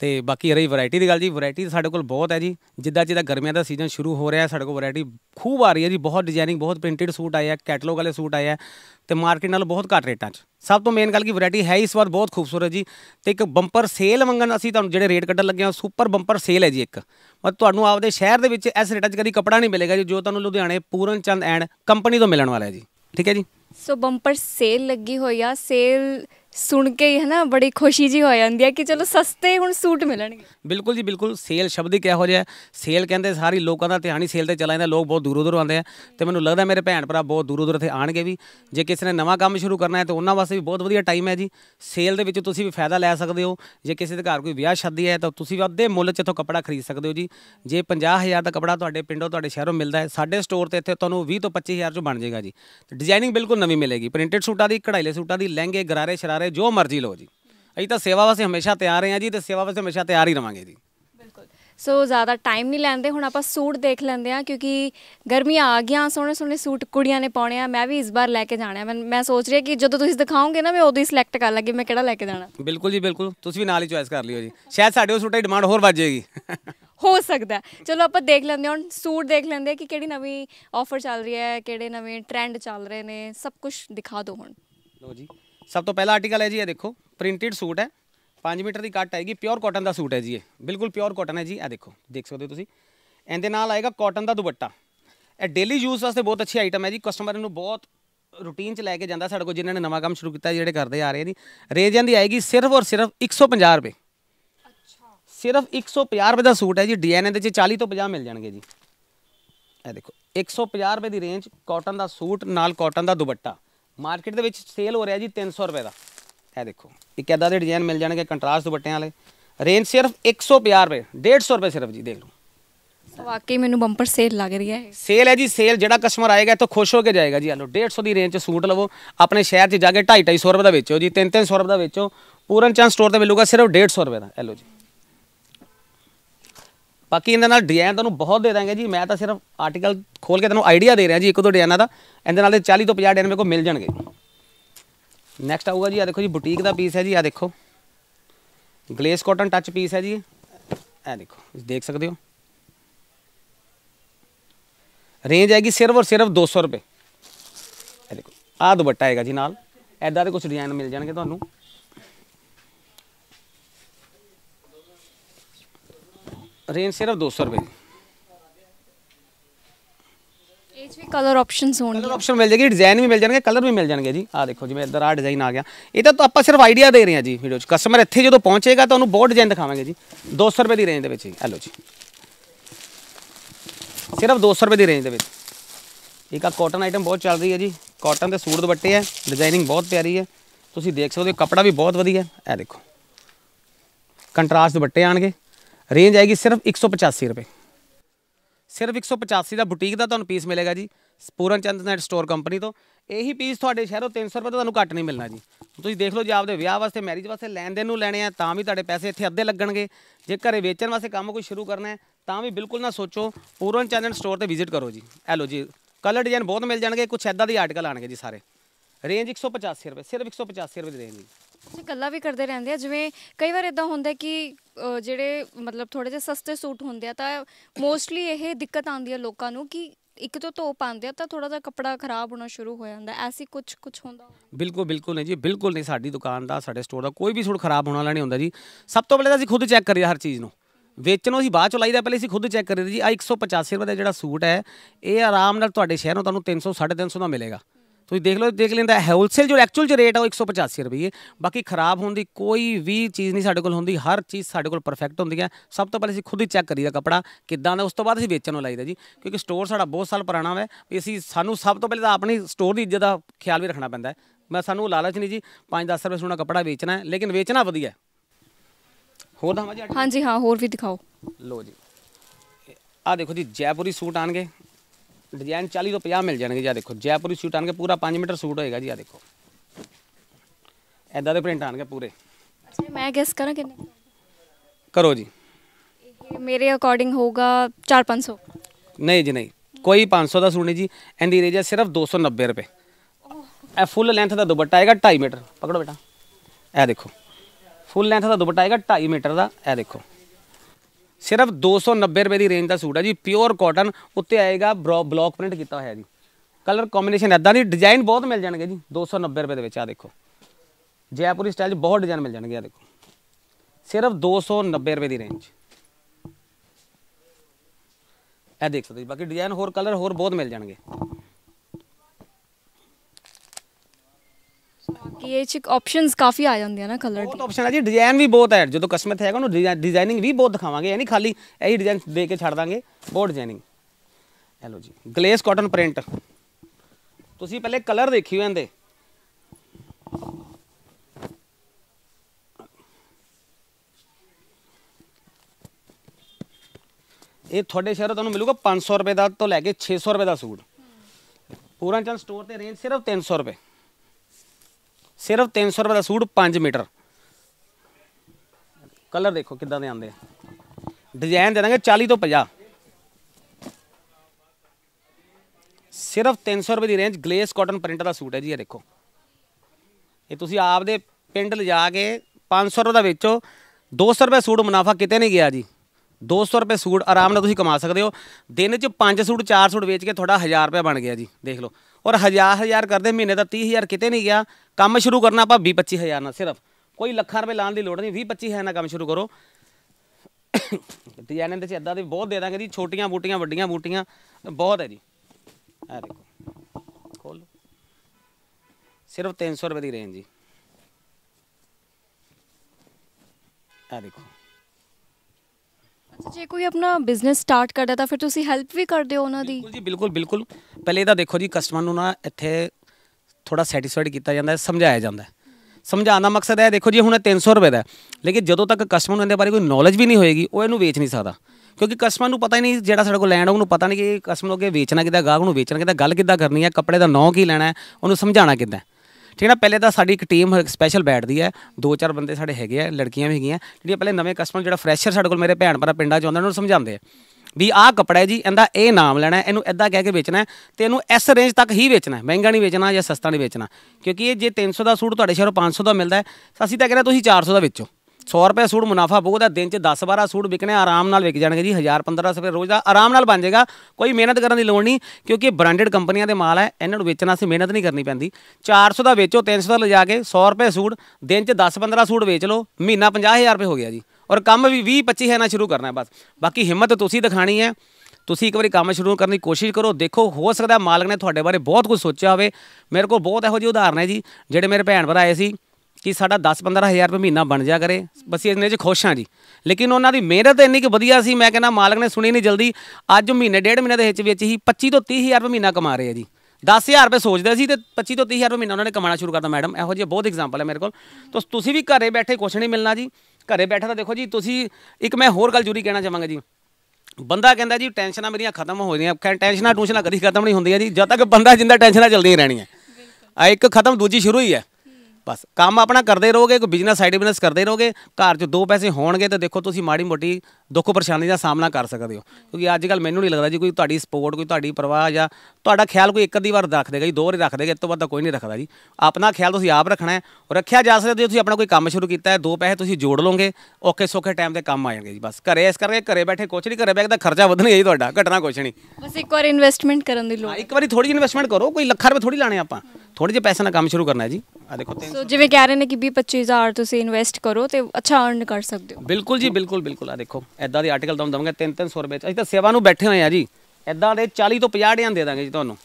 ਤੇ ਬਾਕੀ ਰਹੀ ਵੈਰਾਈਟੀ ਦੀ ਗੱਲ ਜੀ ਵੈਰਾਈਟੀ ਸਾਡੇ ਕੋਲ ਬਹੁਤ ਹੈ ਜੀ ਜਿੱਦਾਂ ਜਿੱਦਾਂ ਗਰਮੀਆਂ ਦਾ ਸੀਜ਼ਨ ਸ਼ੁਰੂ ਹੋ ਰਿਹਾ ਸਾਡੇ ਕੋਲ ਵੈਰਾਈਟੀ ਖੂਬ ਆ ਰਹੀ ਹੈ ਜੀ ਬਹੁਤ ਡਿਜ਼ਾਈਨਿੰਗ ਬਹੁਤ ਪ੍ਰਿੰਟਡ ਸੂਟ ਆਏ ਆ ਕੈਟਲੌਗ ਵਾਲੇ ਸੂਟ ਆਏ ਆ ਤੇ ਮਾਰਕੀਟ ਨਾਲ ਬਹੁਤ ਘੱਟ ਰੇਟਾਂ 'ਚ ਸਭ ਤੋਂ ਮੇਨ ਗੱਲ ਕੀ ਵੈਰਾਈਟੀ ਹੈ ਇਸ ਵਾਰ ਬਹੁਤ ਖੂਬਸੂਰਤ ਜੀ ਤੇ ਇੱਕ ਬੰਪਰ ਸੇਲ ਮੰਗਣ ਅਸੀਂ ਤੁਹਾਨੂੰ ਜਿਹੜੇ ਰੇਟ ਕੱਢਣ ਲੱਗੇ ਆ ਸੁਪਰ ਬੰਪਰ ਸੇਲ ਹੈ ਜੀ ਇੱਕ ਮਤ ਤੁਹਾਨੂੰ ਆਪਦੇ ਸ਼ਹਿਰ ਦੇ ਵਿੱਚ ਇਸ ਰੇਟਾਂ 'ਚ ਕਦੀ ਕਪੜਾ ਨਹੀਂ ਮਿਲੇਗਾ ਜੀ ਜੋ ਤੁਹਾਨੂੰ ਲੁਧਿਆਣੇ ਪੂਰਨ ਚੰਦ ਐਂਡ ਕੰਪਨੀ ਤੋਂ ਮਿਲਣ ਵਾਲਾ ਹੈ ਜੀ ਠੀਕ ਹੈ ਜੀ ਸੋ ਬੰਪਰ ਸੇਲ ਲੱਗੀ ਹੋਈ ਆ ਸੇਲ ਸੁਣ ਕੇ ਹੀ ਹਨਾ ਬੜੀ ਖੁਸ਼ੀ ਜੀ ਹੋ ਜਾਂਦੀ ਹੈ ਕਿ ਚਲੋ ਸਸਤੇ ਹੁਣ ਸੂਟ ਮਿਲਣਗੇ ਬਿਲਕੁਲ ਜੀ ਬਿਲਕੁਲ ਸੇਲ ਸ਼ਬਦ ਹੀ ਕਿਹੋ ਜਿਹਾ ਸੇਲ ਕਹਿੰਦੇ ਸਾਰੀ ਲੋਕਾਂ ਦਾ ਧਿਆਨ ਹੀ ਸੇਲ ਤੇ ਚਲਾ ਜਾਂਦਾ ਲੋਕ ਬਹੁਤ ਦੂਰੋਂ ਦੂਰੋਂ ਆਉਂਦੇ ਆ ਤੇ ਮੈਨੂੰ ਲੱਗਦਾ ਮੇਰੇ ਭੈਣ ਭਰਾ ਬਹੁਤ ਦੂਰੋਂ ਦੂਰੋਂ ਇੱਥੇ ਆਣਗੇ ਵੀ ਜੇ ਕਿਸੇ ਨੇ ਨਵਾਂ ਕੰਮ ਸ਼ੁਰੂ ਕਰਨਾ ਹੈ ਤੇ ਉਹਨਾਂ ਵਾਸਤੇ ਵੀ ਬਹੁਤ ਵਧੀਆ ਟਾਈਮ ਹੈ ਜੀ ਸੇਲ ਦੇ ਵਿੱਚ ਤੁਸੀਂ ਵੀ ਫਾਇਦਾ ਲੈ ਸਕਦੇ ਹੋ ਜੇ ਕਿਸੇ ਦੇ ਘਰ ਕੋਈ ਵਿਆਹ ਸ਼ਾਦੀ ਹੈ ਤਾਂ ਤੁਸੀਂ ਵੀ ਮੁੱਲ 'ਚ ਇਥੋਂ ਕੱਪੜਾ ਖਰੀਦ ਸਕਦੇ ਹੋ ਜੀ ਜੇ 50000 ਦਾ ਕੱਪੜਾ ਤੁਹਾਡੇ ਪਿੰਡੋਂ ਤੁਹਾਡੇ ਸ਼ਹਿਰੋਂ ਮਿਲਦਾ ਹੈ ਸਾਡੇ ਸਟੋਰ ਤੇ ਇੱਥੇ ਤੁਹਾਨੂੰ 20 ਤੋਂ 25000 ਚ ਬਣ ਜਾਏਗਾ ਜੀ ਡਿਜ਼ਾਈਨਿੰਗ ਬਿਲਕੁਲ ਨਵੀਂ ਮਿਲੇਗੀ ਪ੍ਰਿੰਟਡ ਸੂਟਾਂ ਦੀ ਕਢਾਈਲੇ ਸੂਟਾਂ ਦੀ ਲਹਿੰਗੇ ਗਰਾਰੇ ਸ਼ਰਾਰੇ ਚਾਹੇ ਜੋ ਮਰਜ਼ੀ ਲੋ ਜੀ ਅਸੀਂ ਤਾਂ ਸੇਵਾ ਵਾਸਤੇ ਹਮੇਸ਼ਾ ਤਿਆਰ ਰਹੇ ਹਾਂ ਜੀ ਤੇ ਸੇਵਾ ਵਾਸਤੇ ਹਮੇਸ਼ਾ ਤਿਆਰ ਹੀ ਰਵਾਂਗੇ ਜੀ ਬਿਲਕੁਲ ਸੋ ਜ਼ਿਆਦਾ ਟਾਈਮ ਨਹੀਂ ਲੈਂਦੇ ਹੁਣ ਆਪਾਂ ਸੂਟ ਦੇਖ ਲੈਂਦੇ ਆ ਕਿਉਂਕਿ ਗਰਮੀਆਂ ਆ ਗਈਆਂ ਸੋਹਣੇ ਸੋਹਣੇ ਸੂਟ ਕੁੜੀਆਂ ਨੇ ਪਾਉਣੇ ਆ ਮੈਂ ਵੀ ਇਸ ਵਾਰ ਲੈ ਕੇ ਜਾਣਾ ਮੈਂ ਮੈਂ ਸੋਚ ਰਹੀ ਕਿ ਜਦੋਂ ਤੁਸੀਂ ਦਿਖਾਓਗੇ ਨਾ ਮੈਂ ਉਦੋਂ ਹੀ ਸਿਲੈਕਟ ਕਰ ਲਾਂਗੀ ਮੈਂ ਕਿਹੜਾ ਲੈ ਕੇ ਜਾਣਾ ਬਿਲਕੁਲ ਜੀ ਬਿਲਕੁਲ ਤੁਸੀਂ ਵੀ ਨਾਲ ਹੀ ਚੁਆਇਸ ਕਰ ਲਿਓ ਜੀ ਸ਼ਾਇਦ ਸਾਡੇ ਉਹ ਸੂਟਾਂ ਦੀ ਡਿਮਾਂਡ ਹੋਰ ਵੱਧ ਜਾਏਗੀ ਹੋ ਸਕਦਾ ਚਲੋ ਆਪਾਂ ਦੇਖ ਲੈਂਦੇ ਹਾਂ ਹੁਣ ਸੂਟ ਦੇਖ ਲੈਂਦੇ ਆ ਕਿ ਕਿਹੜੀ ਨਵੀਂ ਆਫਰ ਚੱਲ ਰਹੀ ਹੈ ਕਿਹੜੇ ਨਵੇਂ ਟ੍ਰੈਂਡ ਚੱਲ ਰਹੇ ਨੇ ਸਭ ਕੁਝ ਦਿਖਾ ਦਿਓ ਹੁਣ ਲਓ ਜੀ ਸਭ ਤੋਂ ਪਹਿਲਾ ਆਰਟੀਕਲ ਹੈ ਜੀ ਇਹ ਦੇਖੋ ਪ੍ਰਿੰਟਡ ਸੂਟ ਹੈ 5 ਮੀਟਰ ਦੀ ਕੱਟ ਆਏਗੀ ਪਿਓਰ ਕਾਟਨ ਦਾ ਸੂਟ ਹੈ ਜੀ ਇਹ ਬਿਲਕੁਲ ਪਿਓਰ ਕਾਟਨ ਹੈ ਜੀ ਇਹ ਦੇਖੋ ਦੇਖ ਸਕਦੇ ਹੋ ਤੁਸੀਂ ਇਹਦੇ ਨਾਲ ਆਏਗਾ ਕਾਟਨ ਦਾ ਦੁਪੱਟਾ ਇਹ ਡੇਲੀ ਯੂਜ਼ ਵਾਸਤੇ ਬਹੁਤ ਅੱਛੀ ਆਈਟਮ ਹੈ ਜੀ ਕਸਟਮਰ ਨੂੰ ਬਹੁਤ ਰੂਟੀਨ ਚ ਲੈ ਕੇ ਜਾਂਦਾ ਸਾਡੇ ਕੋਲ ਜਿਨ੍ਹਾਂ ਨੇ ਨਵਾਂ ਕੰਮ ਸ਼ੁਰੂ ਕੀਤਾ ਜਿਹੜੇ ਕਰਦੇ ਆ ਰਹੇ ਨੇ ਰੇਂਜ ਇਹਦੀ ਆਏਗੀ ਸਿਰਫ ਔਰ ਸਿਰਫ 150 ਰੁਪਏ ਅੱਛਾ ਸਿਰਫ 150 ਰੁਪਏ ਦਾ ਸੂਟ ਹੈ ਜੀ ਡੀਐਨਏ ਦੇ ਚ 40 ਤੋਂ 50 ਮਿਲ ਜਾਣਗੇ ਜੀ ਇਹ ਦੇਖੋ 150 ਰੁਪਏ ਦੀ ਰੇਂਜ ਕਾਟਨ ਦਾ ਸੂਟ ਨਾਲ ਕਾਟਨ ਦਾ ਦੁਪੱਟਾ ਮਾਰਕੀਟ ਦੇ ਵਿੱਚ ਸੇਲ ਹੋ ਰਿਹਾ ਜੀ 300 ਰੁਪਏ ਦਾ ਇਹ ਦੇਖੋ ਇੱਕ ਐਦਾ ਦੇ ਡਿਜ਼ਾਈਨ ਮਿਲ ਜਾਣਗੇ ਕੰਟਰਾਸਟ ਦੁਪੱਟਿਆਂ ਵਾਲੇ ਰੇਂਜ ਸਿਰਫ 150 ਰੁਪਏ 150 ਰੁਪਏ ਸਿਰਫ ਜੀ ਦੇਖ ਲਓ ਵਾਕਈ ਮੈਨੂੰ ਬੰਪਰ ਸੇਲ ਲੱਗ ਰਹੀ ਹੈ ਸੇਲ ਹੈ ਜੀ ਸੇਲ ਜਿਹੜਾ ਕਸਟਮਰ ਆਏਗਾ ਇਥੋਂ ਖੁਸ਼ ਹੋ ਕੇ ਜਾਏਗਾ ਜੀ ਆਲੋ 150 ਦੀ ਰੇਂਜ 'ਚ ਸੂਟ ਲਵੋ ਆਪਣੇ ਸ਼ਹਿਰ 'ਚ ਜਾ ਕੇ 2.5 250 ਰੁਪਏ ਦਾ ਵੇਚੋ ਜੀ 3 300 ਰੁਪਏ ਦਾ ਵੇਚੋ ਪੂਰਨ ਚੰਦ ਸਟੋਰ ਤੇ ਮਿਲੂਗਾ ਸਿਰਫ 150 ਰੁਪਏ ਦਾ ਐਲੋ ਲੋ ਜੀ ਬਾਕੀ ਇਹਦੇ ਨਾਲ ਡਿਜ਼ਾਈਨ ਤੁਹਾਨੂੰ ਬਹੁਤ ਦੇ ਦਾਂਗੇ ਜੀ ਮੈਂ ਤਾਂ ਸਿਰਫ ਆਰਟੀਕਲ ਖੋਲ ਕੇ ਤੁਹਾਨੂੰ ਆਈਡੀਆ ਦੇ ਰਿਹਾ ਜੀ ਇੱਕ ਦੋ ਡਿਜ਼ਾਈਨਾਂ ਦਾ ਇਹਦੇ ਨਾਲ ਦੇ 40 ਤੋਂ 50 ਡਿਜ਼ਾਈਨ ਮੇਰੇ ਕੋਲ ਮਿਲ ਜਾਣਗੇ ਨੈਕਸਟ ਆਊਗਾ ਜੀ ਆ ਦੇਖੋ ਜੀ ਬੁਟੀਕ ਦਾ ਪੀਸ ਹੈ ਜੀ ਆ ਦੇਖੋ ਗਲੇਸ ਕਾਟਨ ਟੱਚ ਪੀਸ ਹੈ ਜੀ ਇਹ ਦੇਖੋ ਦੇਖ ਸਕਦੇ ਹੋ ਰੇਂਜ ਹੈਗੀ ਸਿਰਫ ਔਰ ਸਿਰਫ 200 ਰੁਪਏ ਇਹ ਦੇਖੋ ਆ ਦੁਪੱਟਾ ਆਏਗਾ ਜੀ ਨਾਲ ਐਦਾਂ ਦੇ ਕੁਝ ਡਿਜ਼ਾਈਨ ਮਿਲ ਜਾਣਗੇ ਤੁਹਾਨੂੰ ਰੇਂਜ ਸਿਰਫ 200 ਰੁਪਏ ਦੀ ਇਹ ਵੀ ਕਲਰ ਆਪਸ਼ਨਸ ਹੋਣਗੇ ਕਲਰ ਆਪਸ਼ਨ ਮਿਲ ਜਾਏਗੀ ਡਿਜ਼ਾਈਨ ਵੀ ਮਿਲ ਜਾਣਗੇ ਕਲਰ ਵੀ ਮਿਲ ਜਾਣਗੇ ਜੀ ਆ ਦੇਖੋ ਜਿਵੇਂ ਇੱਧਰ ਆ ਡਿਜ਼ਾਈਨ ਆ ਗਿਆ ਇਹ ਤਾਂ ਆਪਾਂ ਸਿਰਫ ਆਈਡੀਆ ਦੇ ਰਹੇ ਹਾਂ ਜੀ ਵੀਡੀਓ 'ਚ ਕਸਟਮਰ ਇੱਥੇ ਜਦੋਂ ਪਹੁੰਚੇਗਾ ਤਾਂ ਉਹਨੂੰ ਬਹੁਤ ਡਿਜ਼ਾਈਨ ਦਿਖਾਵਾਂਗੇ ਜੀ 200 ਰੁਪਏ ਦੀ ਰੇਂਜ ਦੇ ਵਿੱਚ ਹੀ ਇਹ ਜੀ ਸਿਰਫ 200 ਰੁਪਏ ਦੀ ਰੇਂਜ ਦੇ ਵਿੱਚ ਇੱਕ ਆ ਕਾਟਨ ਆਈਟਮ ਬਹੁਤ ਚੱਲ ਰਹੀ ਹੈ ਜੀ ਕਾਟਨ ਦੇ ਸੂਟ ਦੁਪੱਟੇ ਹੈ ਡਿਜ਼ਾਈਨਿੰਗ ਬਹੁਤ ਪਿਆਰੀ ਹੈ ਤੁਸੀਂ ਦੇਖ ਸਕਦੇ ਹੋ ਕਪੜਾ ਵੀ ਬਹੁਤ ਵਧੀਆ ਹੈ ਇਹ ਦੇਖੋ ਕੰਟਰਾਸਟ ਦੁਪੱਟੇ ਆਣਗੇ ਰੇਂਜ ਆਏਗੀ ਸਿਰਫ 185 ਰੁਪਏ ਸਿਰਫ 185 ਦਾ ਬੁਟੀਕ ਦਾ ਤੁਹਾਨੂੰ ਪੀਸ ਮਿਲੇਗਾ ਜੀ Puran Chand net store company ਤੋਂ ਇਹੀ ਪੀਸ ਤੁਹਾਡੇ ਸ਼ਹਿਰੋਂ 300 ਰੁਪਏ ਤੋਂ ਤੁਹਾਨੂੰ ਘੱਟ ਨਹੀਂ ਮਿਲਣਾ ਜੀ ਤੁਸੀਂ ਦੇਖ ਲਓ ਜੇ ਆਪਦੇ ਵਿਆਹ ਵਾਸਤੇ ਮੈਰਿਜ ਵਾਸਤੇ ਲੈਣ ਦੇਣ ਨੂੰ ਲੈਣੇ ਆ ਤਾਂ ਵੀ ਤੁਹਾਡੇ ਪੈਸੇ ਇੱਥੇ ਅੱਧੇ ਲੱਗਣਗੇ ਜੇ ਘਰੇ ਵੇਚਣ ਵਾਸਤੇ ਕੰਮ ਕੋਈ ਸ਼ੁਰੂ ਕਰਨਾ ਹੈ ਤਾਂ ਵੀ ਬਿਲਕੁਲ ਨਾ ਸੋਚੋ ਪੂਰਨ ਚੰਦ ਸਟੋਰ ਤੇ ਵਿਜ਼ਿਟ ਕਰੋ ਜੀ ਐ ਲੋ ਜੀ ਕਲਰ ਡਿਜ਼ਾਈਨ ਬਹੁਤ ਮਿਲ ਜਾਣਗੇ ਕੁਝ ਐਦਾਂ ਦੇ ਆਰਟੀਕਲ ਆਣਗੇ ਜੀ ਸਾਰੇ ਰੇਂਜ 185 ਰੁਪਏ ਸਿਰਫ 185 ਰੁਪਏ ਦੇ ਰੇਂਜ ਜੀ ਤੁਸੀਂ ਗੱਲਾਂ ਵੀ ਕਰਦੇ ਰਹਿੰਦੇ ਆ ਜਿਵੇਂ ਕਈ ਵਾਰ ਇਦਾਂ ਹੁੰਦਾ ਕਿ ਜਿਹੜੇ ਮਤਲਬ ਥੋੜੇ ਜਿਹਾ ਸਸਤੇ ਸੂਟ ਹੁੰਦੇ ਆ ਤਾਂ ਮੋਸਟਲੀ ਇਹ ਦਿੱਕਤ ਆਉਂਦੀ ਆ ਲੋਕਾਂ ਨੂੰ ਕਿ ਇੱਕ ਤੋਂ ਧੋ ਪਾਉਂਦੇ ਆ ਤਾਂ ਥੋੜਾ ਜਿਹਾ ਕੱਪੜਾ ਖਰਾਬ ਹੋਣਾ ਸ਼ੁਰੂ ਹੋ ਜਾਂਦਾ ਐਸੀ ਕੁਝ ਕੁਝ ਹੁੰਦਾ ਬਿਲਕੁਲ ਬਿਲਕੁਲ ਨਹੀਂ ਜੀ ਬਿਲਕੁਲ ਨਹੀਂ ਸਾਡੀ ਦੁਕਾਨ ਦਾ ਸਾਡੇ ਸਟੋਰ ਦਾ ਕੋਈ ਵੀ ਸੂਟ ਖਰਾਬ ਹੋਣ ਵਾਲਾ ਨਹੀਂ ਹੁੰਦਾ ਜੀ ਸਭ ਤੋਂ ਪਹਿਲਾਂ ਤਾਂ ਅਸੀਂ ਖੁਦ ਚੈੱਕ ਕਰੀਦਾ ਹਰ ਚੀਜ਼ ਨੂੰ ਵੇਚਣੋਂ ਅਸੀਂ ਬਾਅਦ ਚ ਲਾਈਦਾ ਪਹਿਲੇ ਅਸੀਂ ਖੁਦ ਚੈੱਕ ਕਰੀਦਾ ਜੀ ਆ 185 ਰੁਪਏ ਦਾ ਜਿਹੜਾ ਸੂਟ ਹੈ ਇਹ ਆਰਾਮ ਨਾਲ ਤੁਹਾਡੇ ਸ਼ਹਿਰੋਂ ਤੁਹਾਨੂੰ 300 350 ਦਾ ਮਿਲੇਗਾ ਤੁਸੀਂ ਦੇਖ ਲਓ ਦੇਖ ਲੈਂਦਾ ਹੋਲਸੇਲ ਜੋ ਐਕਚੁਅਲ ਜੋ ਰੇਟ ਆ ਉਹ 185 ਰੁਪਏ ਬਾਕੀ ਖਰਾਬ ਹੋਣ ਦੀ ਕੋਈ ਵੀ ਚੀਜ਼ ਨਹੀਂ ਸਾਡੇ ਕੋਲ ਹੁੰਦੀ ਹਰ ਚੀਜ਼ ਸਾਡੇ ਕੋਲ ਪਰਫੈਕਟ ਹੁੰਦੀ ਹੈ ਸਭ ਤੋਂ ਪਹਿਲਾਂ ਅਸੀਂ ਖੁਦ ਹੀ ਚੈੱਕ ਕਰੀਦਾ ਕਪੜਾ ਕਿੱਦਾਂ ਦਾ ਉਸ ਤੋਂ ਬਾਅਦ ਅਸੀਂ ਵੇਚਣ ਨੂੰ ਲਾਈਦਾ ਜੀ ਕਿਉਂਕਿ ਸਟੋਰ ਸਾਡਾ ਬਹੁਤ ਸਾਲ ਪੁਰਾਣਾ ਹੈ ਵੀ ਅਸੀਂ ਸਾਨੂੰ ਸਭ ਤੋਂ ਪਹਿਲਾਂ ਤਾਂ ਆਪਣੀ ਸਟੋਰ ਦੀ ਇੱਜ਼ਤ ਦਾ ਖਿਆਲ ਵੀ ਰੱਖਣਾ ਪੈਂਦਾ ਹੈ ਮੈਂ ਸਾਨੂੰ ਲਾਲਚ ਨਹੀਂ ਜੀ 5-10 ਰੁਪਏ ਸੋਨਾ ਕਪੜਾ ਵੇਚਣਾ ਹੈ ਲੇਕਿਨ ਵੇਚਣਾ ਵਧੀਆ ਹੋਰ ਦਿਖਾਵਾਂ ਜੀ ਹਾਂਜੀ ਹਾਂ ਹੋਰ ਵੀ ਦਿਖਾਓ ਲੋ ਜੀ ਆ ਦੇਖੋ ਜੀ ਜੈਪੁਰੀ ਸੂਟ ਆਣਗੇ ਡਿਜ਼ਾਈਨ 40 ਤੋਂ 50 ਮਿਲ ਜਾਣਗੇ ਜੀ ਆ ਦੇਖੋ ਜੈਪੁਰੀ ਸੂਟ ਆਣਗੇ ਪੂਰਾ 5 ਮੀਟਰ ਸੂਟ ਹੋਏਗਾ ਜੀ ਆ ਦੇਖੋ ਐਦਾਂ ਦੇ ਪ੍ਰਿੰਟ ਆਣਗੇ ਪੂਰੇ ਅੱਛਾ ਮੈਂ ਗੈਸ ਕਰਾਂ ਕਿੰਨੇ ਕਰੋ ਜੀ ਇਹ ਮੇਰੇ ਅਕੋਰਡਿੰਗ ਹੋਊਗਾ 4-500 ਨਹੀਂ ਜੀ ਨਹੀਂ ਕੋਈ 500 ਦਾ ਸੂਟ ਨਹੀਂ ਜੀ ਐਂਦੀ ਰੇਂਜ ਸਿਰਫ 290 ਰੁਪਏ ਇਹ ਫੁੱਲ ਲੈਂਥ ਦਾ ਦੁਪੱਟਾ ਆਏਗਾ 2.5 ਮੀਟਰ ਪਕੜੋ ਬੇਟਾ ਇਹ ਦੇਖੋ ਫੁੱਲ ਲੈਂਥ ਦਾ ਦੁਪੱਟਾ ਆਏਗਾ 2.5 ਮੀਟਰ ਦਾ ਇਹ ਦੇਖੋ ਸਿਰਫ 290 ਰੁਪਏ ਦੀ ਰੇਂਜ ਦਾ ਸੂਟ ਹੈ ਜੀ ਪਿਓਰ ਕਾਟਨ ਉੱਤੇ ਆਏਗਾ ਬਲੌਕ ਪ੍ਰਿੰਟ ਕੀਤਾ ਹੋਇਆ ਜੀ ਕਲਰ ਕੰਬੀਨੇਸ਼ਨ ਐਦਾਂ ਦੀ ਡਿਜ਼ਾਈਨ ਬਹੁਤ ਮਿਲ ਜਾਣਗੇ ਜੀ 290 ਰੁਪਏ ਦੇ ਵਿੱਚ ਆ ਦੇਖੋ ਜੈਪੁਰੀ ਸਟਾਈਲ 'ਚ ਬਹੁਤ ਡਿਜ਼ਾਈਨ ਮਿਲ ਜਾਣਗੇ ਆ ਦੇਖੋ ਸਿਰਫ 290 ਰੁਪਏ ਦੀ ਰੇਂਜ ਇਹ ਦੇਖ ਸਕਦੇ ਜੀ ਬਾਕੀ ਡਿਜ਼ਾਈਨ ਹੋਰ ਕਲਰ ਹੋਰ ਬਹੁਤ ਮਿਲ ਜਾਣਗੇ ਕਿ ਇਹ ਚ ਆਪਸ਼ਨਸ ਕਾਫੀ ਆ ਜਾਂਦੇ ਆ ਨਾ ਕਲਰ ਬਹੁਤ ਆਪਸ਼ਨ ਹੈ ਜੀ ਡਿਜ਼ਾਈਨ ਵੀ ਬਹੁਤ ਹੈ ਜਦੋਂ ਕਸਮਤ ਤੇ ਆਏਗਾ ਉਹਨੂੰ ਡਿਜ਼ਾਈਨਿੰਗ ਵੀ ਬਹੁਤ ਦਿਖਾਵਾਂਗੇ ਯਾਨੀ ਖਾਲੀ ਇਹੀ ਡਿਜ਼ਾਈਨ ਦੇ ਕੇ ਛੱਡ ਦਾਂਗੇ ਬਹੁਤ ਡਿਜ਼ਾਈਨਿੰਗ ਇਹ ਲੋ ਜੀ ਗਲੇਸ ਕਾਟਨ ਪ੍ਰਿੰਟ ਤੁਸੀਂ ਪਹਿਲੇ ਕਲਰ ਦੇਖਿਓ ਇਹਦੇ ਇਹ ਤੁਹਾਡੇ ਸ਼ਹਿਰੋਂ ਤੁਹਾਨੂੰ ਮਿਲੂਗਾ 500 ਰੁਪਏ ਦਾ ਤੋਂ ਲੈ ਕੇ 600 ਰੁਪਏ ਦਾ ਸੂਟ ਪੂਰਾ ਚੰਦ ਸਟੋਰ ਤੇ ਰੇਂਜ ਸਿਰਫ 300 ਰੁਪਏ ਸਿਰਫ 300 ਰੁਪਏ ਦਾ ਸੂਟ 5 ਮੀਟਰ ਕਲਰ ਦੇਖੋ ਕਿੱਦਾਂ ਦੇ ਆਉਂਦੇ ਆ ਡਿਜ਼ਾਈਨ ਦੇ ਦਾਂਗੇ 40 ਤੋਂ 50 ਸਿਰਫ 300 ਰੁਪਏ ਦੀ ਰੇਂਜ ਗਲੇਸ ਕਾਟਨ ਪ੍ਰਿੰਟ ਦਾ ਸੂਟ ਹੈ ਜੀ ਇਹ ਦੇਖੋ ਇਹ ਤੁਸੀਂ ਆਪ ਦੇ ਪਿੰਡ ਲਿਜਾ ਕੇ 500 ਰੁਪਏ ਦਾ ਵੇਚੋ 200 ਰੁਪਏ ਸੂਟ ਮੁਨਾਫਾ ਕਿਤੇ ਨਹੀਂ ਗਿਆ ਜੀ 200 ਰੁਪਏ ਸੂਟ ਆਰਾਮ ਨਾਲ ਤੁਸੀਂ ਕਮਾ ਸਕਦੇ ਹੋ ਦਿਨ 'ਚ 5 ਸੂਟ 4 ਸੂਟ ਵੇਚ ਕੇ ਤੁਹਾਡਾ 1000 ਰੁਪਏ ਬਣ ਗਿਆ ਜੀ ਦੇਖ ਲਓ ਔਰ ਹਜ਼ਾਰ ਹਜ਼ਾਰ ਕਰਦੇ ਮਹੀਨੇ ਦਾ 30000 ਕਿਤੇ ਨਹੀਂ ਗਿਆ ਕੰਮ ਸ਼ੁਰੂ ਕਰਨਾ ਆਪਾਂ 20 25000 ਨਾਲ ਸਿਰਫ ਕੋਈ ਲੱਖਾਂ ਰੁਪਏ ਲਾਣ ਦੀ ਲੋੜ ਨਹੀਂ 20 25000 ਨਾਲ ਕੰਮ ਸ਼ੁਰੂ ਕਰੋ ਡਿਜ਼ਾਈਨ ਇਹਦੇ ਚ ਇਦਾਂ ਦੇ ਬਹੁਤ ਦੇ ਦਾਂਗੇ ਜੀ ਛੋਟੀਆਂ ਬੂਟੀਆਂ ਵੱਡੀਆਂ ਬੂਟੀਆਂ ਬਹੁਤ ਹੈ ਜੀ ਆ ਦੇਖੋ ਖੋਲ ਸਿਰਫ 300 ਰੁਪਏ ਦੀ ਰੇਂਜ ਜੀ ਆ ਦੇਖੋ ਅੱਛਾ ਜੇ ਕੋਈ ਆਪਣਾ ਬਿਜ਼ਨਸ ਸਟਾਰਟ ਕਰਦਾ ਤਾਂ ਫਿਰ ਤੁਸੀਂ ਹੈਲਪ ਵੀ ਕਰਦੇ ਹੋ ਉਹਨਾਂ ਦੀ ਬਿਲਕੁਲ ਜੀ ਬਿਲਕੁਲ ਬਿਲਕੁਲ ਪਹਿਲੇ ਤਾਂ ਦੇਖੋ ਜੀ ਕਸਟਮਰ ਨੂੰ ਨਾ ਇੱਥੇ ਥੋੜਾ ਸੈਟੀਸਫਾਈਡ ਕੀਤਾ ਜਾਂਦਾ ਹੈ ਸਮਝਾਇਆ ਜਾਂਦਾ ਹੈ ਸਮਝਾਉਣ ਦਾ ਮਕਸਦ ਹੈ ਦੇਖੋ ਜੀ ਹੁਣ 300 ਰੁਪਏ ਦਾ ਲੇਕਿਨ ਜਦੋਂ ਤੱਕ ਕਸਟਮਰ ਨੂੰ ਇਹਦੇ ਬਾਰੇ ਕੋਈ ਨੌਲੇਜ ਵੀ ਨਹੀਂ ਹੋਏਗੀ ਉਹ ਇਹਨੂੰ ਵੇਚ ਨਹੀਂ ਸਕਦਾ ਕਿਉਂਕਿ ਕਸਟਮਰ ਨੂੰ ਪਤਾ ਹੀ ਨਹੀਂ ਜਿਹੜਾ ਸਾਡੇ ਕੋਲ ਲੈਂਡ ਉਹਨੂੰ ਪਤਾ ਨਹੀਂ ਕਿ ਕਸਟਮਰ ਨੂੰ ਅੱਗੇ ਵੇਚਣਾ ਕਿਦਾ ਗਾਹਕ ਨੂੰ ਵੇਚਣਾ ਕਿਦਾ ਗੱਲ ਕਿੱਦਾਂ ਕਰਨੀ ਹੈ ਕੱਪੜੇ ਦਾ ਨੌਂ ਕੀ ਲੈਣਾ ਹੈ ਉਹਨੂੰ ਸਮਝਾਉਣਾ ਕਿੱਦਾਂ ਠੀਕ ਨਾ ਪਹਿਲੇ ਤਾਂ ਸਾਡੀ ਇੱਕ ਟੀਮ ਸਪੈਸ਼ਲ ਬੈਠਦੀ ਹੈ ਦੋ ਚਾਰ ਬੰਦੇ ਸਾਡੇ ਹੈਗੇ ਆ ਲੜਕੀਆਂ ਵੀ ਹੈਗੀਆਂ ਜਿਹੜੀਆਂ ਪਹਿਲੇ ਨਵੇਂ ਕਸਟਮਰ ਜਿਹੜਾ ਫਰੈਸ਼ਰ ਸਾਡੇ ਕੋਲ ਮੇਰੇ ਭੈਣ ਭਰਾ ਪਿੰਡਾਂ ਚ ਆਉਂਦੇ ਉਹਨਾਂ ਨੂੰ ਸਮਝਾਉਂਦੇ ਆ ਵੀ ਆਹ ਕਪੜਾ ਹੈ ਜੀ ਇਹਦਾ ਇਹ ਨਾਮ ਲੈਣਾ ਇਹਨੂੰ ਇਦਾਂ ਕਹਿ ਕੇ ਵੇਚਣਾ ਤੇ ਇਹਨੂੰ ਇਸ ਰੇਂਜ ਤੱਕ ਹੀ ਵੇਚਣਾ ਮਹਿੰਗਾ ਨਹੀਂ ਵੇਚਣਾ ਜਾਂ ਸਸਤਾ ਨਹੀਂ ਵੇਚਣਾ ਕਿਉਂਕਿ ਇਹ ਜੇ 300 ਦਾ ਸੂਟ ਤੁਹਾਡੇ ਸ਼ਹਿਰੋਂ 500 ਦਾ ਮਿਲਦਾ ਹੈ ਅਸੀਂ ਤਾਂ ਕਹਿੰਦੇ ਤੁਸੀਂ 400 ਦਾ ਵੇਚੋ 100 ਰੁਪਏ ਸੂਟ ਮੁਨਾਫਾ ਹੈ ਦਿਨ 'ਚ 10-12 ਸੂਟ ਵਿਕਣੇ ਆਰਾਮ ਨਾਲ ਵਿਕ ਜਾਣਗੇ ਜੀ 1000-1500 ਰੁਪਏ ਰੋਜ਼ ਦਾ ਆਰਾਮ ਨਾਲ ਬਣ ਜਾਏਗਾ ਕੋਈ ਮਿਹਨਤ ਕਰਨ ਦੀ ਲੋੜ ਨਹੀਂ ਕਿਉਂਕਿ ਬ੍ਰਾਂਡਡ ਕੰਪਨੀਆਂ ਦੇ ਮਾਲ ਹੈ ਇਹਨਾਂ ਨੂੰ ਵੇਚਣਾ ਸੇ ਮਿਹਨਤ ਨਹੀਂ ਕਰਨੀ ਪੈਂਦੀ 400 ਦਾ ਵੇਚੋ 300 ਦਾ ਲਿਜਾ ਕੇ 100 ਰੁਪਏ ਸੂਟ ਦਿਨ 'ਚ 10-15 ਸੂਟ ਵੇਚ ਲਓ ਮਹੀਨਾ 50000 ਰੁਪਏ ਹੋ ਗਿਆ ਜੀ ਔਰ ਕੰਮ ਵੀ 20-25 ਹੈ ਨਾ ਸ਼ੁਰੂ ਕਰਨਾ ਬਸ ਬਾਕੀ ਹਿੰਮਤ ਤੁਸੀਂ ਦਿਖਾਣੀ ਹੈ ਤੁਸੀਂ ਇੱਕ ਵਾਰੀ ਕੰਮ ਸ਼ੁਰੂ ਕਰਨ ਦੀ ਕੋਸ਼ਿਸ਼ ਕਰੋ ਦੇਖੋ ਹੋ ਸਕਦਾ ਮਾਲਕ ਨੇ ਤੁਹਾਡੇ ਬਾਰੇ ਬਹੁਤ ਕੁਝ ਸੋਚਿਆ ਹੋਵੇ ਮੇਰੇ ਕੋਲ ਬਹੁਤ ਇਹੋ ਜਿਹੇ ਉਦਾਹਰਨ ਹੈ ਜੀ ਜਿਹੜੇ ਮੇਰੇ ਭੈਣ ਭਰਾ ਆਏ ਸੀ ਕਿ ਸਾਡਾ 10-15000 ਰੁਪਏ ਮਹੀਨਾ ਬਣ ਜਾ ਕਰੇ ਅਸੀਂ ਨੇ 'ਚ ਖੁਸ਼ ਹਾਂ ਜੀ ਲੇਕਿਨ ਉਹਨਾਂ ਦੀ ਮਿਹਨਤ ਇੰਨੀ ਕਿ ਵਧੀਆ ਸੀ ਮੈਂ ਕਹਿੰਦਾ ਮਾਲਕ ਨੇ ਸੁਣੀ ਨਹੀਂ ਜਲਦੀ ਅੱਜ ਮਹੀਨੇ ਡੇਢ ਮਹੀਨੇ ਦੇ ਵਿੱਚ ਵਿੱਚ ਹੀ 25 ਤੋਂ 30000 ਰੁਪਏ ਮਹੀਨਾ ਕਮਾ ਰਹੇ ਆ ਜੀ 10000 ਰੁਪਏ ਸੋਚਦੇ ਸੀ ਤੇ 25 ਤੋਂ 30000 ਰੁਪਏ ਮਹੀਨਾ ਉਹਨਾਂ ਨੇ ਕਮਾਣਾ ਸ਼ੁਰੂ ਕਰਤਾ ਮੈਡਮ ਇਹੋ ਜਿਹੇ ਬਹੁਤ ਐਗਜ਼ਾਮਪਲ ਹੈ ਮੇਰੇ ਕੋਲ ਤਾਂ ਤੁਸੀਂ ਵੀ ਘਰੇ ਬੈਠੇ ਕੁਛ ਨਹੀਂ ਮਿਲਣਾ ਜੀ ਘਰੇ ਬੈਠਾ ਤਾਂ ਦੇਖੋ ਜੀ ਤੁਸੀਂ ਇੱਕ ਮੈਂ ਹੋਰ ਗੱਲ ਜੁਰੀ ਕਹਿਣਾ ਚਾਹਾਂਗਾ ਜੀ ਬੰਦਾ ਕਹਿੰਦਾ ਜੀ ਟੈਨਸ਼ਨਾਂ ਮੇਰੀਆਂ ਖਤਮ ਹੋ ਜਾਂਦੀਆਂ ਟੈਨਸ਼ਨਾਂ ਟੂਸ਼ਨਾਂ ਕਦੀ ਖਤਮ ਨਹੀਂ ਹੁੰਦੀਆਂ ਜੀ ਜਦ ਤੱਕ ਬੰਦਾ ਜਿੰਦਾ ਟੈਨਸ਼ਨਾਂ ਚੱਲਦੀਆਂ ਰਹਿਣੀਆਂ ਆ ਇੱਕ ਖਤਮ ਦੂਜੀ ਸ਼ੁਰੂ ਹੀ ਹੈ ਬਸ ਕੰਮ ਆਪਣਾ ਕਰਦੇ ਰਹੋਗੇ ਕੋਈ ਬਿਜ਼ਨਸ ਸਾਈਡ ਬਿਜ਼ਨਸ ਕਰਦੇ ਰਹੋਗੇ ਘਰ 'ਚ ਦੋ ਪੈਸੇ ਹੋਣਗੇ ਤਾਂ ਦੇਖੋ ਤੁਸੀਂ ਮਾੜੀ ਮੋਟੀ ਦੁੱਖ ਪਰੇਸ਼ਾਨੀ ਦਾ ਸਾਹਮਣਾ ਕਰ ਸਕਦੇ ਹੋ ਕਿਉਂਕਿ ਅੱਜ ਕੱਲ ਮੈਨੂੰ ਨਹੀਂ ਲੱਗਦਾ ਜੀ ਕੋਈ ਤੁਹਾਡੀ ਸਪੋਰਟ ਕੋਈ ਤੁਹਾਡੀ ਪਰਵਾਹ ਜਾਂ ਤੁਹਾਡਾ ਖਿਆਲ ਕੋਈ ਇੱਕ ਅੱਧੀ ਵਾਰ ਰੱਖ ਦੇਗਾ ਜੀ ਦੋ ਵਾਰੀ ਰੱਖ ਦੇਗਾ ਇਸ ਤੋਂ ਵੱਧ ਕੋਈ ਨਹੀਂ ਰੱਖਦਾ ਜੀ ਆਪਣਾ ਖਿਆਲ ਤੁਸੀਂ ਆਪ ਰੱਖਣਾ ਹੈ ਔਰ ਰੱਖਿਆ ਜਾ ਸਕਦਾ ਜੇ ਤੁਸੀਂ ਆਪਣਾ ਕੋਈ ਕੰਮ ਸ਼ੁਰੂ ਕੀਤਾ ਹੈ ਦੋ ਪੈਸੇ ਤੁਸੀਂ ਜੋੜ ਲਓਗੇ ਔਕੇ ਸੋਕੇ ਟਾਈਮ ਤੇ ਕੰਮ ਆ ਜਾਣਗੇ ਜੀ ਬਸ ਘਰੇ ਇਸ ਕਰਕੇ ਘਰੇ ਬੈਠੇ ਕੁਝ ਨਹੀਂ ਘਰੇ ਬੈਠ ਦਾ ਖਰਚਾ ਵਧਣਾ ਹੀ ਤੁਹਾਡਾ ਘਟਣਾ ਕੁਝ ਨਹੀਂ ਬਸ ਇੱਕ ਵਾਰ ਇਨਵੈਸਟਮੈਂਟ ਕਰਨ ਦੀ ਲੋੜ ਇੱਕ ਵਾਰੀ ਥੋੜੀ ਇਨਵੈਸਟਮੈਂਟ ਕਰੋ ਕੋਈ ਲੱਖਾਂ ਰੁਪਏ ਥੋੜੀ ਲਾਣੇ ਆਪਾਂ ਥੋੜੇ ਜਿਹੇ ਪੈਸੇ ਨਾਲ ਕੰਮ ਸ਼ੁਰੂ ਕਰਨਾ ਹੈ ਜੀ ਆ ਦੇਖੋ ਸੋ ਜਿਵੇਂ ਕਹਿ ਰਹੇ ਨੇ ਕਿ 20 25000 ਤੁਸੀਂ ਇਨਵੈਸਟ ਕਰੋ ਤੇ ਅੱਛਾ ਅਰਨ ਕਰ ਸਕਦੇ ਹੋ ਬਿਲਕੁਲ ਜੀ ਬਿਲਕੁਲ ਬਿਲਕੁਲ ਆ ਦੇਖੋ ਐਦਾਂ ਦੇ ਆਰਟੀਕਲ ਤੁਹਾਨੂੰ ਦਵਾਂਗੇ 3-300 ਰੁਪਏ ਚ ਅਸੀਂ ਤਾਂ ਸੇਵਾ ਨੂੰ ਬੈਠੇ ਹੋਏ ਆ ਜੀ ਐਦਾਂ ਦੇ 40 ਤੋਂ 50 ਡਿਆਂ ਦੇ ਦਾਂਗੇ ਜੀ ਤੁਹਾਨੂੰ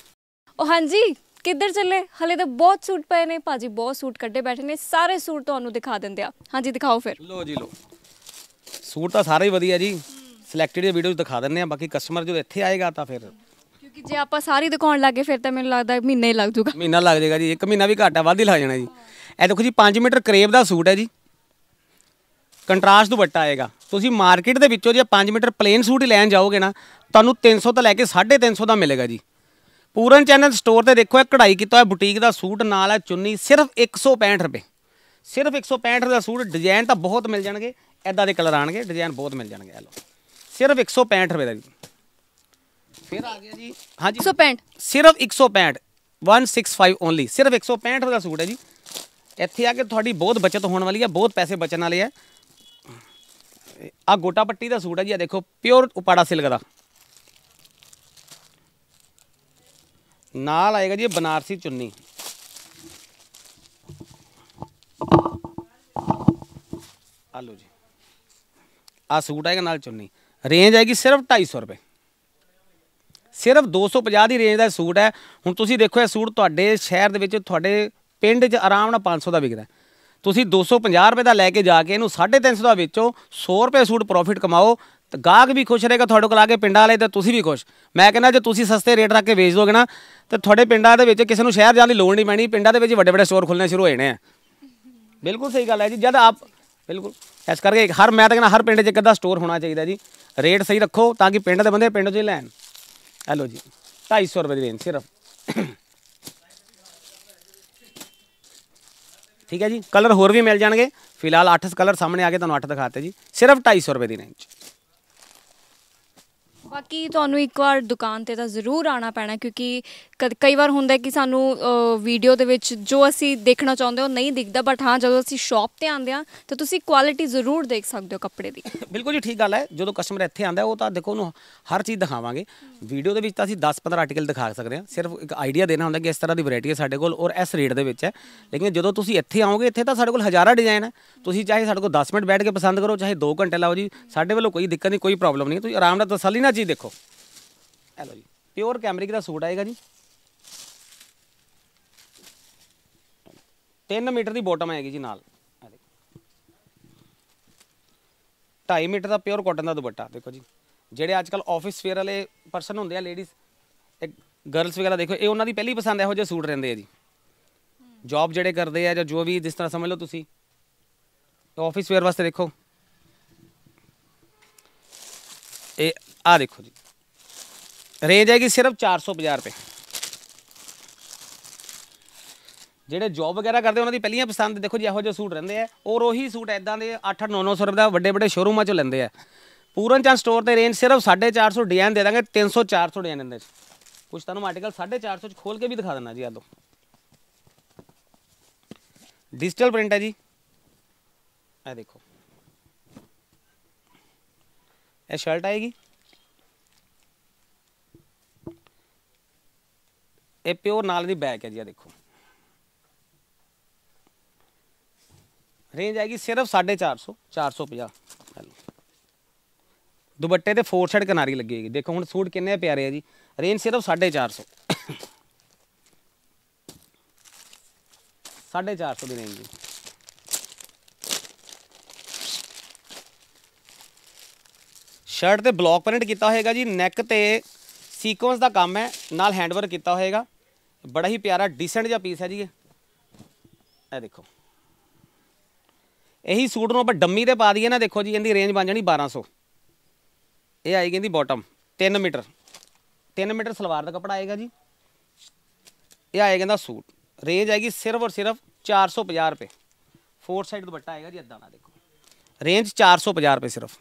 ਉਹ ਹਾਂਜੀ ਕਿੱਧਰ ਚੱਲੇ ਹਲੇ ਤਾਂ ਬਹੁਤ ਸੂਟ ਪਏ ਨੇ ਭਾਜੀ ਬਹੁਤ ਸੂਟ ਕੱਢੇ ਬੈਠੇ ਨੇ ਸਾਰੇ ਸੂਟ ਤੁਹਾਨੂੰ ਦਿਖਾ ਦਿੰਦੇ ਆ ਹਾਂਜੀ ਦਿਖਾਓ ਫਿਰ ਲੋ ਜੀ ਲੋ ਸੂਟ ਤਾਂ ਸਾਰੇ ਹੀ ਵਧੀਆ ਜੀ ਸਿਲੈਕਟਡ ਵੀਡੀਓ ਦਿਖਾ ਦਿੰਨੇ ਆ ਬਾਕੀ ਕਸਟਮਰ ਜੋ ਇੱਥੇ ਆਏਗਾ ਤਾਂ ਫਿਰ ਕਿ ਜੇ ਆਪਾਂ ਸਾਰੀ ਦਿਖਾਉਣ ਲੱਗੇ ਫਿਰ ਤਾਂ ਮੈਨੂੰ ਲੱਗਦਾ ਮਹੀਨਾ ਹੀ ਲੱਗ ਜਾਊਗਾ ਮਹੀਨਾ ਲੱਗ ਜਾਏਗਾ ਜੀ ਇੱਕ ਮਹੀਨਾ ਵੀ ਘਾਟਾ ਵੱਧ ਹੀ ਲੱਗ ਜਾਣਾ ਜੀ ਇਹ ਦੇਖੋ ਜੀ 5 ਮੀਟਰ ਕਰੇਪ ਦਾ ਸੂਟ ਹੈ ਜੀ ਕੰਟਰਾਸਟ ਦੁਪੱਟਾ ਆਏਗਾ ਤੁਸੀਂ ਮਾਰਕੀਟ ਦੇ ਵਿੱਚੋਂ ਜੇ 5 ਮੀਟਰ ਪਲੇਨ ਸੂਟ ਹੀ ਲੈਣ ਜਾਓਗੇ ਨਾ ਤੁਹਾਨੂੰ 300 ਤੋਂ ਲੈ ਕੇ 350 ਦਾ ਮਿਲੇਗਾ ਜੀ ਪੂਰਨ ਚੈਨਲ ਸਟੋਰ ਤੇ ਦੇਖੋ ਇਹ ਕਢਾਈ ਕੀਤਾ ਹੋਇਆ ਬੁਟੀਕ ਦਾ ਸੂਟ ਨਾਲ ਹੈ ਚੁੰਨੀ ਸਿਰਫ 165 ਰੁਪਏ ਸਿਰਫ 165 ਦਾ ਸੂਟ ਡਿਜ਼ਾਈਨ ਤਾਂ ਬਹੁਤ ਮਿਲ ਜਾਣਗੇ ਐਦਾਂ ਦੇ ਕਲਰ ਆਣਗੇ ਡਿਜ਼ਾਈਨ ਬਹੁਤ ਮਿਲ ਜਾਣਗੇ ਇਹ ਲੋ ਸਿਰਫ 165 ਰੁਪਏ ਦਾ ਜੀ ਫਿਰ ਆ ਗਿਆ ਜੀ ਹਾਂਜੀ 165 ਸਿਰਫ 165 165 ਓਨਲੀ ਸਿਰਫ 165 ਦਾ ਸੂਟ ਹੈ ਜੀ ਇੱਥੇ ਆ ਕੇ ਤੁਹਾਡੀ ਬਹੁਤ ਬਚਤ ਹੋਣ ਵਾਲੀ ਹੈ ਬਹੁਤ ਪੈਸੇ ਬਚਣ ਵਾਲੇ ਆ ਆ ਗੋਟਾ ਪੱਟੀ ਦਾ ਸੂਟ ਹੈ ਜੀ ਆ ਦੇਖੋ ਪਿਓਰ ਉਪਾੜਾ ਸਿਲਕ ਦਾ ਨਾਲ ਆਏਗਾ ਜੀ ਬਨਾਰਸੀ ਚੁੰਨੀ ਆ ਲੋ ਜੀ ਆ ਸੂਟ ਆਏਗਾ ਨਾਲ ਚੁੰਨੀ ਰੇਂਜ ਆਏਗੀ ਸਿਰਫ 250 ਰੁਪਏ ਸਿਰਫ 250 ਦੀ ਰੇਂਜ ਦਾ ਸੂਟ ਹੈ ਹੁਣ ਤੁਸੀਂ ਦੇਖੋ ਇਹ ਸੂਟ ਤੁਹਾਡੇ ਸ਼ਹਿਰ ਦੇ ਵਿੱਚ ਤੁਹਾਡੇ ਪਿੰਡ 'ਚ ਆਰਾਮ ਨਾਲ 500 ਦਾ ਵਿਕਦਾ ਤੁਸੀਂ 250 ਰੁਪਏ ਦਾ ਲੈ ਕੇ ਜਾ ਕੇ ਇਹਨੂੰ 350 ਦਾ ਵੇਚੋ 100 ਰੁਪਏ ਸੂਟ ਪ੍ਰੋਫਿਟ ਕਮਾਓ ਤਾਂ ਗਾਹਕ ਵੀ ਖੁਸ਼ ਰਹੇਗਾ ਤੁਹਾਡੇ ਕੋਲ ਆ ਕੇ ਪਿੰਡਾਂ ਵਾਲੇ ਤੇ ਤੁਸੀਂ ਵੀ ਖੁਸ਼ ਮੈਂ ਕਹਿੰਦਾ ਜੇ ਤੁਸੀਂ ਸਸਤੇ ਰੇਟ ਰੱਖ ਕੇ ਵੇਚ ਦੋਗੇ ਨਾ ਤਾਂ ਤੁਹਾਡੇ ਪਿੰਡਾਂ ਦੇ ਵਿੱਚ ਕਿਸੇ ਨੂੰ ਸ਼ਹਿਰ ਜਾਣ ਦੀ ਲੋੜ ਨਹੀਂ ਪੈਣੀ ਪਿੰਡਾਂ ਦੇ ਵਿੱਚ ਵੱਡੇ ਵੱਡੇ ਸਟੋਰ ਖੁੱਲਣੇ ਸ਼ੁਰੂ ਹੋਏ ਨੇ ਬਿਲਕੁਲ ਸਹੀ ਗੱਲ ਹੈ ਜੀ ਜਦ ਆਪ ਬਿਲਕੁਲ ਇਸ ਕਰਕੇ ਹਰ ਮੈਂ ਤਾਂ ਕਹਿੰਦਾ ਹਰ ਪਿੰਡ 'ਚ ਇੱਕ ਅੱਧਾ ਸਟੋਰ ਹੋਣਾ ਚਾਹੀਦਾ ਜੀ ਰੇਟ ਸਹੀ ਰੱਖੋ ਤਾਂ ਕਿ ਪਿੰਡ ਦੇ ਬੰਦੇ ਪਿੰਡ 'ਚ ਹੀ ਲੈਣ ਆ ਲੋ ਜੀ 250 ਰੁਪਏ ਦੀ ਰੇਂਜ ਸਿਰਫ ਠੀਕ ਹੈ ਜੀ ਕਲਰ ਹੋਰ ਵੀ ਮਿਲ ਜਾਣਗੇ ਫਿਲਹਾਲ 8 ਕਲਰ ਸਾਹਮਣੇ ਆ ਕੇ ਤੁਹਾਨੂੰ 8 ਦਿਖਾਤੇ ਜੀ ਸਿਰਫ 250 ਰੁਪਏ ਦੀ ਰੇਂਜ ਬਾਕੀ ਤੁਹਾਨੂੰ ਇੱਕ ਵਾਰ ਦੁਕਾਨ ਤੇ ਤਾਂ ਜ਼ਰੂਰ ਆਣਾ ਪੈਣਾ ਕਿਉਂਕਿ ਕਈ ਵਾਰ ਹੁੰਦਾ ਕਿ ਸਾਨੂੰ ਵੀਡੀਓ ਦੇ ਵਿੱਚ ਜੋ ਅਸੀਂ ਦੇਖਣਾ ਚਾਹੁੰਦੇ ਹੋ ਨਹੀਂ ਦਿਖਦਾ ਬਟ ਹਾਂ ਜਦੋਂ ਅਸੀਂ ਸ਼ਾਪ ਤੇ ਆਂਦੇ ਆ ਤਾਂ ਤੁਸੀਂ ਕੁਆਲਿਟੀ ਜ਼ਰੂਰ ਦੇਖ ਸਕਦੇ ਹੋ ਕੱਪੜੇ ਦੀ ਬਿਲਕੁਲ ਜੀ ਠੀਕ ਗੱਲ ਹੈ ਜਦੋਂ ਕਸਟਮਰ ਇੱਥੇ ਆਂਦਾ ਉਹ ਤਾਂ ਦੇਖੋ ਉਹਨੂੰ ਹਰ ਚੀਜ਼ ਦਿਖਾਵਾਂਗੇ ਵੀਡੀਓ ਦੇ ਵਿੱਚ ਤਾਂ ਅਸੀਂ 10-15 ਆਰਟੀਕਲ ਦਿਖਾ ਸਕਦੇ ਹਾਂ ਸਿਰਫ ਇੱਕ ਆਈਡੀਆ ਦੇਣਾ ਹੁੰਦਾ ਕਿ ਇਸ ਤਰ੍ਹਾਂ ਦੀ ਵੈਰਾਈਟੀ ਹੈ ਸਾਡੇ ਕੋਲ ਔਰ ਇਸ ਰੇਟ ਦੇ ਵਿੱਚ ਹੈ ਲੇਕਿਨ ਜਦੋਂ ਤੁਸੀਂ ਇੱਥੇ ਆਓਗੇ ਇੱਥੇ ਤਾਂ ਸਾਡੇ ਕੋਲ ਹਜ਼ਾਰਾਂ ਡਿਜ਼ਾਈਨ ਹੈ ਤੁਸੀਂ ਚਾਹੇ ਸਾਡੇ ਕੋਲ 10 ਮਿੰਟ ਬੈਠ ਕੇ ਪਸੰਦ ਕਰੋ ਚਾਹੇ 2 ਘੰਟੇ ਲਾਓ ਜੀ ਸਾਡੇ ਵੱਲੋਂ ਕੋਈ ਦਿੱਕਤ ਨਹੀਂ ਕੋਈ ਪ੍ਰੋਬਲਮ ਨਹੀਂ ਤੁਸੀਂ ਆਰਾਮ ਨਾਲ ਤਸੱਲੀ ਨਾਲ ਜੀ ਦੇਖੋ ਇਹ ਲੋ ਜੀ ਪਿਓਰ ਕੈਮਰਿਕ ਦਾ ਸੂਟ ਆਏਗਾ ਜੀ 3 ਮੀਟਰ ਦੀ ਬੋਟਮ ਆਏਗੀ ਜੀ ਨਾਲ 2.5 ਮੀਟਰ ਦਾ ਪਿਓਰ ਕਾਟਨ ਦਾ ਦੁਪੱਟਾ ਦੇਖੋ ਜੀ ਜਿਹੜੇ ਅੱਜ ਕੱਲ ਆਫਿਸ ਵੇਅਰ ਵਾਲੇ ਪਰਸਨ ਹੁੰਦੇ ਆ ਲੇਡੀਜ਼ ਗਰਲਸ ਵਗੈਰਾ ਦੇਖੋ ਇਹ ਉਹਨਾਂ ਦੀ ਪਹਿਲੀ ਪਸੰਦ ਇਹੋ ਜਿਹੇ ਸੂਟ ਰਹਿੰਦੇ ਆ ਜੀ ਜੌਬ ਜਿਹੜੇ ਕਰਦੇ ਆ ਜਾਂ ਜੋ ਵੀ ਜਿਸ ਤਰ੍ਹਾਂ ਸਮਝ ਲਓ ਤੁਸੀਂ ਆਫਿਸ ਵੇਅਰ ਵਾਸਤੇ ਦੇਖੋ ਇਹ ਆ ਦੇਖੋ ਜੀ ਰੇਂਜ ਹੈਗੀ ਸਿਰਫ 450 ਰੁਪਏ ਜਿਹੜੇ ਜੌਬ ਵਗੈਰਾ ਕਰਦੇ ਉਹਨਾਂ ਦੀ ਪਹਿਲੀਆਂ ਪਸੰਦ ਦੇਖੋ ਜੀ ਇਹੋ ਜਿਹੇ ਸੂਟ ਰਹਿੰਦੇ ਆ ਔਰ ਉਹੀ ਸੂਟ ਐਦਾਂ ਦੇ 8-900 ਰੁਪਏ ਦਾ ਵੱਡੇ ਵੱਡੇ ਸ਼ੋਰੂਮਾਂ ਚੋਂ ਲੈਂਦੇ ਆ ਪੂਰਨ ਚੰਦ ਸਟੋਰ ਤੇ ਰੇਂਜ ਸਿਰਫ 450 ਡਿਜ਼ਾਈਨ ਦੇ ਦਾਂਗੇ 300-400 ਡਿਜ਼ਾਈਨ ਦੇ ਕੁਝ ਤੁਹਾਨੂੰ ਆਰਟੀਕਲ 450 ਚ ਖੋਲ ਕੇ ਵੀ ਦਿਖਾ ਦਿੰਦਾ ਜੀ ਆ ਲੋ ਡਿਜੀਟਲ ਪ੍ਰਿੰਟ ਹੈ ਜੀ ਇਹ ਦੇਖੋ ਇਹ ਸ਼ਰਟ ਆਏਗੀ ਇਹ ਪਿਓਰ ਨਾਲ ਦੀ ਬੈਕ ਹੈ ਜੀ ਆ ਦੇਖੋ ਰੇਂਜ ਆਏਗੀ ਸਿਰਫ 450 450 ਦੁਪੱਟੇ ਤੇ ਫੋਰ ਸਾਈਡ ਕਨਾਰੀ ਲੱਗੀ ਹੋਏਗੀ ਦੇਖੋ ਹੁਣ ਸੂਟ ਕਿੰਨੇ ਪਿਆਰੇ ਆ ਜੀ ਰੇਂਜ ਸਿਰਫ 450 450 ਦੀ ਰੇਂਜ ਜੀ ਸ਼ਰਟ ਤੇ ਬਲੌਕ ਪ੍ਰਿੰਟ ਕੀਤਾ ਹੋਏਗਾ ਜੀ ਨੈਕ ਤੇ ਸੀਕੁਐਂਸ ਦਾ ਕੰਮ ਹੈ ਨਾਲ ਹੈਂਡਵਰਕ ਕੀਤਾ ਹੋਏਗਾ ਬੜਾ ਹੀ ਪਿਆਰਾ ਡੀਸੈਂਟ ਜਿਹਾ ਪੀਸ ਹੈ ਜੀ ਇਹ ਇਹ ਦੇਖੋ ਇਹੀ ਸੂਟ ਨੂੰ ਆਪਾਂ ਡੰਮੀ ਤੇ ਪਾ ਦਈਏ ਨਾ ਦੇਖੋ ਜੀ ਇਹਦੀ ਰੇਂਜ ਬਣ ਜਾਣੀ 1200 ਇਹ ਆਏਗੀ ਇਹਦੀ ਬਾਟਮ 3 ਮੀਟਰ 3 ਮੀਟਰ ਸਲਵਾਰ ਦਾ ਕਪੜਾ ਆਏਗਾ ਜੀ ਇਹ ਆਏਗਾ ਦਾ ਸੂਟ ਰੇਂਜ ਆਏਗੀ ਸਿਰਫ ਔਰ ਸਿਰਫ 450 ਰੁਪਏ ਫੋਰ ਸਾਈਡ ਦੁਪੱਟਾ ਆਏਗਾ ਜੀ ਇਦਾਂ ਦਾ ਦੇਖੋ ਰੇਂਜ 450 ਰੁਪਏ ਸਿਰਫ